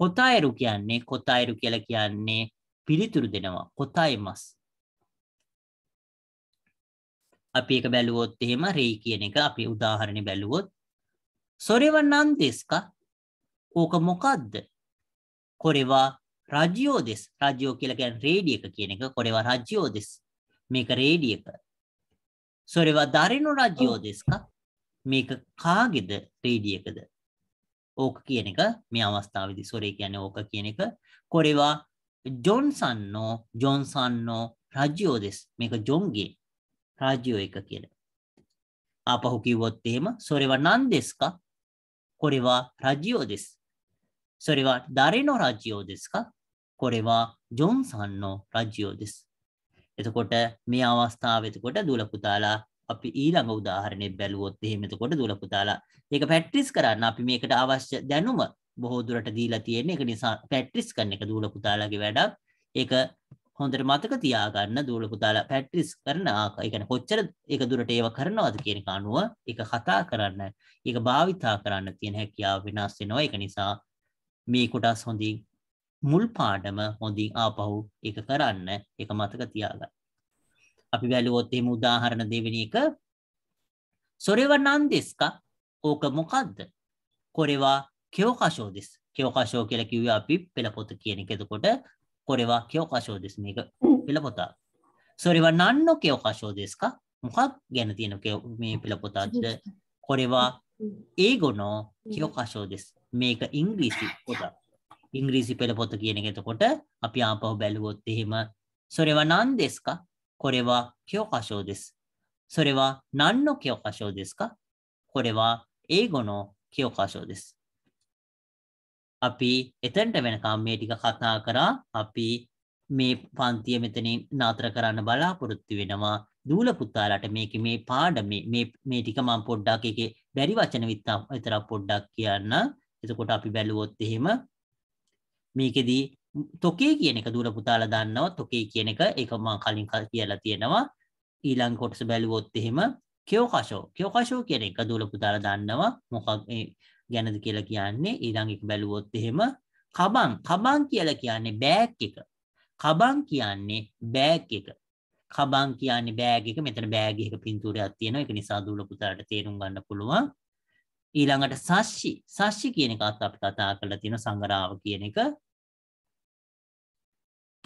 කොතායරු කියන්නේ කොතායරු කියලා කියන්නේ පිළිතුරු දෙනවා කොතායිමස් අපි එක බැලුවොත් එහෙම රෙයි කියන එක අපි උදාහරණ බැලුවොත් සොරෙවන්නන් දෙස්ක ඕක මොකක්ද කොරෙවා රජියෝ දෙස් රජියෝ කියලකැන් රේඩියක කියන එක කොරෙවා රජියෝ දෙස් මේක රේඩියක සොරෙවා දරිනු රජියෝ දෙස්ක මේක කාගෙද රේඩියකද ඕක කියන එක මේ අවස්ථාවදි සොරේ කියන ඕක කියන එක කොරෙවා ජොන්සන්නෝ ජොන්සන්නෝ රජියෝ දෙස් මේක ජොන්ගේ රාජියෝ එක කියන ආපහු කිව්වොත් එහෙම සොරෙවා නන් දෙස්ක කොරෙවා රජියෝ දෙස් සොරෙවා දරෙනෝ රජියෝ දෙස්ක කොරෙවා ජොන්සන්නෝ රජියෝ දෙස් එතකොට මේ අවස්ථාව එතකොට දුල පුතාලා අපි ඊළඟ උදාහරණය බැලුවොත් එහෙම එතකොට දුල පුතාලා ඒක පැට්‍රිස් කරන්න අපි මේකට අවශ්‍ය දැනුම බොහෝ දුරට දීලා තියෙන එක නිසා පැට්‍රිස් කරන එක දුල පුතාලාගේ වැඩක් ඒක හොඳට මතක තියාගන්න දුල පුතාලා පැට්‍රිස් කරන ආකාරය ඒ කියන්නේ කොච්චර ඒක දුරට ඒව කරනවද කියන කණුව ඒක කතා කරන්න ඒක භාවිතා කරන්න තියෙන හැකියාව වෙනස් වෙනවා ඒක නිසා මේ කොටස් හොඳින් මුල් පාඩම හොඳින් ආපහු ඒක කරන්න ඒක මතක තියාගන්න අපි වැළුවොත් එහෙම උදාහරණ දෙවෙනි එක සොරෙව නන් දෙස්ක ඕක මොකක්ද කොරෙවා කියෝකශෝ දෙස් කියෝකශෝ කියලා කිව්වේ අපි පෙළපොත කියන එක එතකොට කොරෙවා කියෝකශෝ දෙස් මේක පෙළපොත සොරෙව නන්නෝ කියෝකශෝ දෙස්ක මොකක් ගැන තියෙන මේ පෙළපොතක්ද කොරෙවා ඒගොනෝ කියෝකශෝ දෙස් මේක ඉංග්‍රීසි පොත ඉංග්‍රීසි පෙළපොත කියන එක එතකොට අපි ආපහු බැලුවොත් එහෙම සොරෙව නන් දෙස්කා これは教科書です。それは何の教科書ですかこれは英語の教科書です。අපි එතැන්ට වෙනකම් මේ ටික කතා කරා අපි මේ පන්තිය මෙතනින් නාතර කරන්න බලාපොරොත්තු වෙනවා දූල පුතාලට මේක මේ පාඩම මේ ටික මං පොඩ්ඩක් එක බැරි වචන විත්තා විතර පොඩ්ඩක් කියන්න එතකොට අපි බැලුවොත් එහෙම මේකෙදී තොකේ කියන එක දුර පුතාල දන්නව තොකේ කියන එක එකමා කලින් කල් කියලා තියෙනවා ඊළං කොටස බැලුවොත් එහෙම කියෝකශෝ කියෝකශෝ කියන එක දුර පුතාල දන්නවා මොකක් ගැනද කියලා කියන්නේ ඊළං එක බැලුවොත් එහෙම කබන් කබන් කියලා කියන්නේ බෑග් එක කබන් කියන්නේ බෑග් එක කබන් කියන්නේ බෑග් එක මෙතන බෑග් එක පින්තූරයක් තියෙනවා ඒක නිසා දුර පුතාලට තේරුම් ගන්න පුළුවන් ඊළඟට සස්්ෂි සස්්ෂි කියන එකත් අපි කතා කරලා තියෙන සංගරාව කියන එක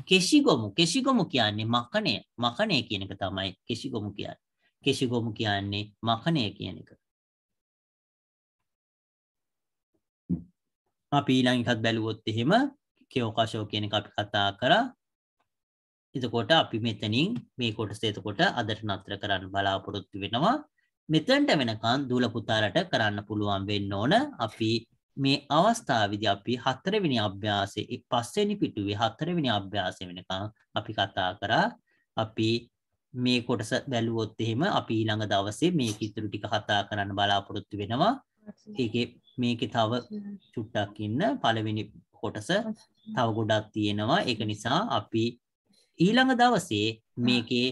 කෙසි ගොමු කෙසි ගොමු කියන්නේ මකනය මකනය කියන එක තමයි කෙසි ගොමු කියන්න කෙසි ගොමු කියන්නේ මකනය කියන එක අපි ඊළඟකත් බැලුවොත් එහෙම කෙෝකාශෝ කියන අපි කතා කරා එතකොට අපි මෙතනින් මේ කොටස එතකොට අදට නත්‍ර කරන්න බලාපොරොත්තු වෙනවා මෙතන්ට වෙනකන් දුල පුතාලට කරන්න පුළුවන් වෙන්න ඕන අපි මේ අවස්ථාවේදී අපි හතරවෙනි අභ්‍යාසයේ පස්වෙනි පිටුවේ හතරවෙනි අභ්‍යාසය වෙනකන් අපි කතා කරා අපි මේ කොටස බැලුවොත් එහෙම අපි ඊළඟ දවසේ මේ කිතුරු ටික කතා කරන්න බලාපොරොත්තු වෙනවා. ඒකේ මේකේ තව චුට්ටක් ඉන්න පළවෙනි කොටස තව ගොඩක් තියෙනවා. ඒක නිසා අපි ඊළඟ දවසේ මේකේ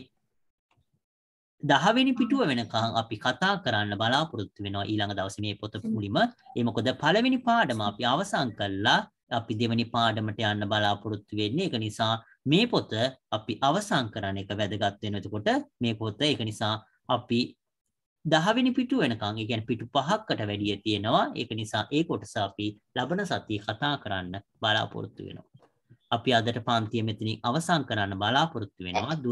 දහවෙනි පිටුව වෙනකං අපි කතා කරන්න බලාපොරොත්තු වෙනවා ඊළඟ දවස මේ පොත මුලිම ඒමකොද පළවෙනි පාඩම අපි අවසං කල්ලා අපි දෙවැනි පාඩමට යන්න බලාපොරොත්තු වෙන්නේ එක නිසා මේ පොත අපි අවසං කරන එක වැදගත් වෙනකොට මේ පොත ඒක නිසා අපි දහවෙනි පිටුව වෙනකං ඒ කියන්නේ පිටු පහකට වැඩිය තියෙනවා ඒක නිසා ඒ කොටස අපි ලබන සතියේ කතා කරන්න බලාපොරොත්තු වෙනවා අපි අදට පන්තිය මෙතනින් අවසන් කරන්න බලාපොරොත්තු වෙනවා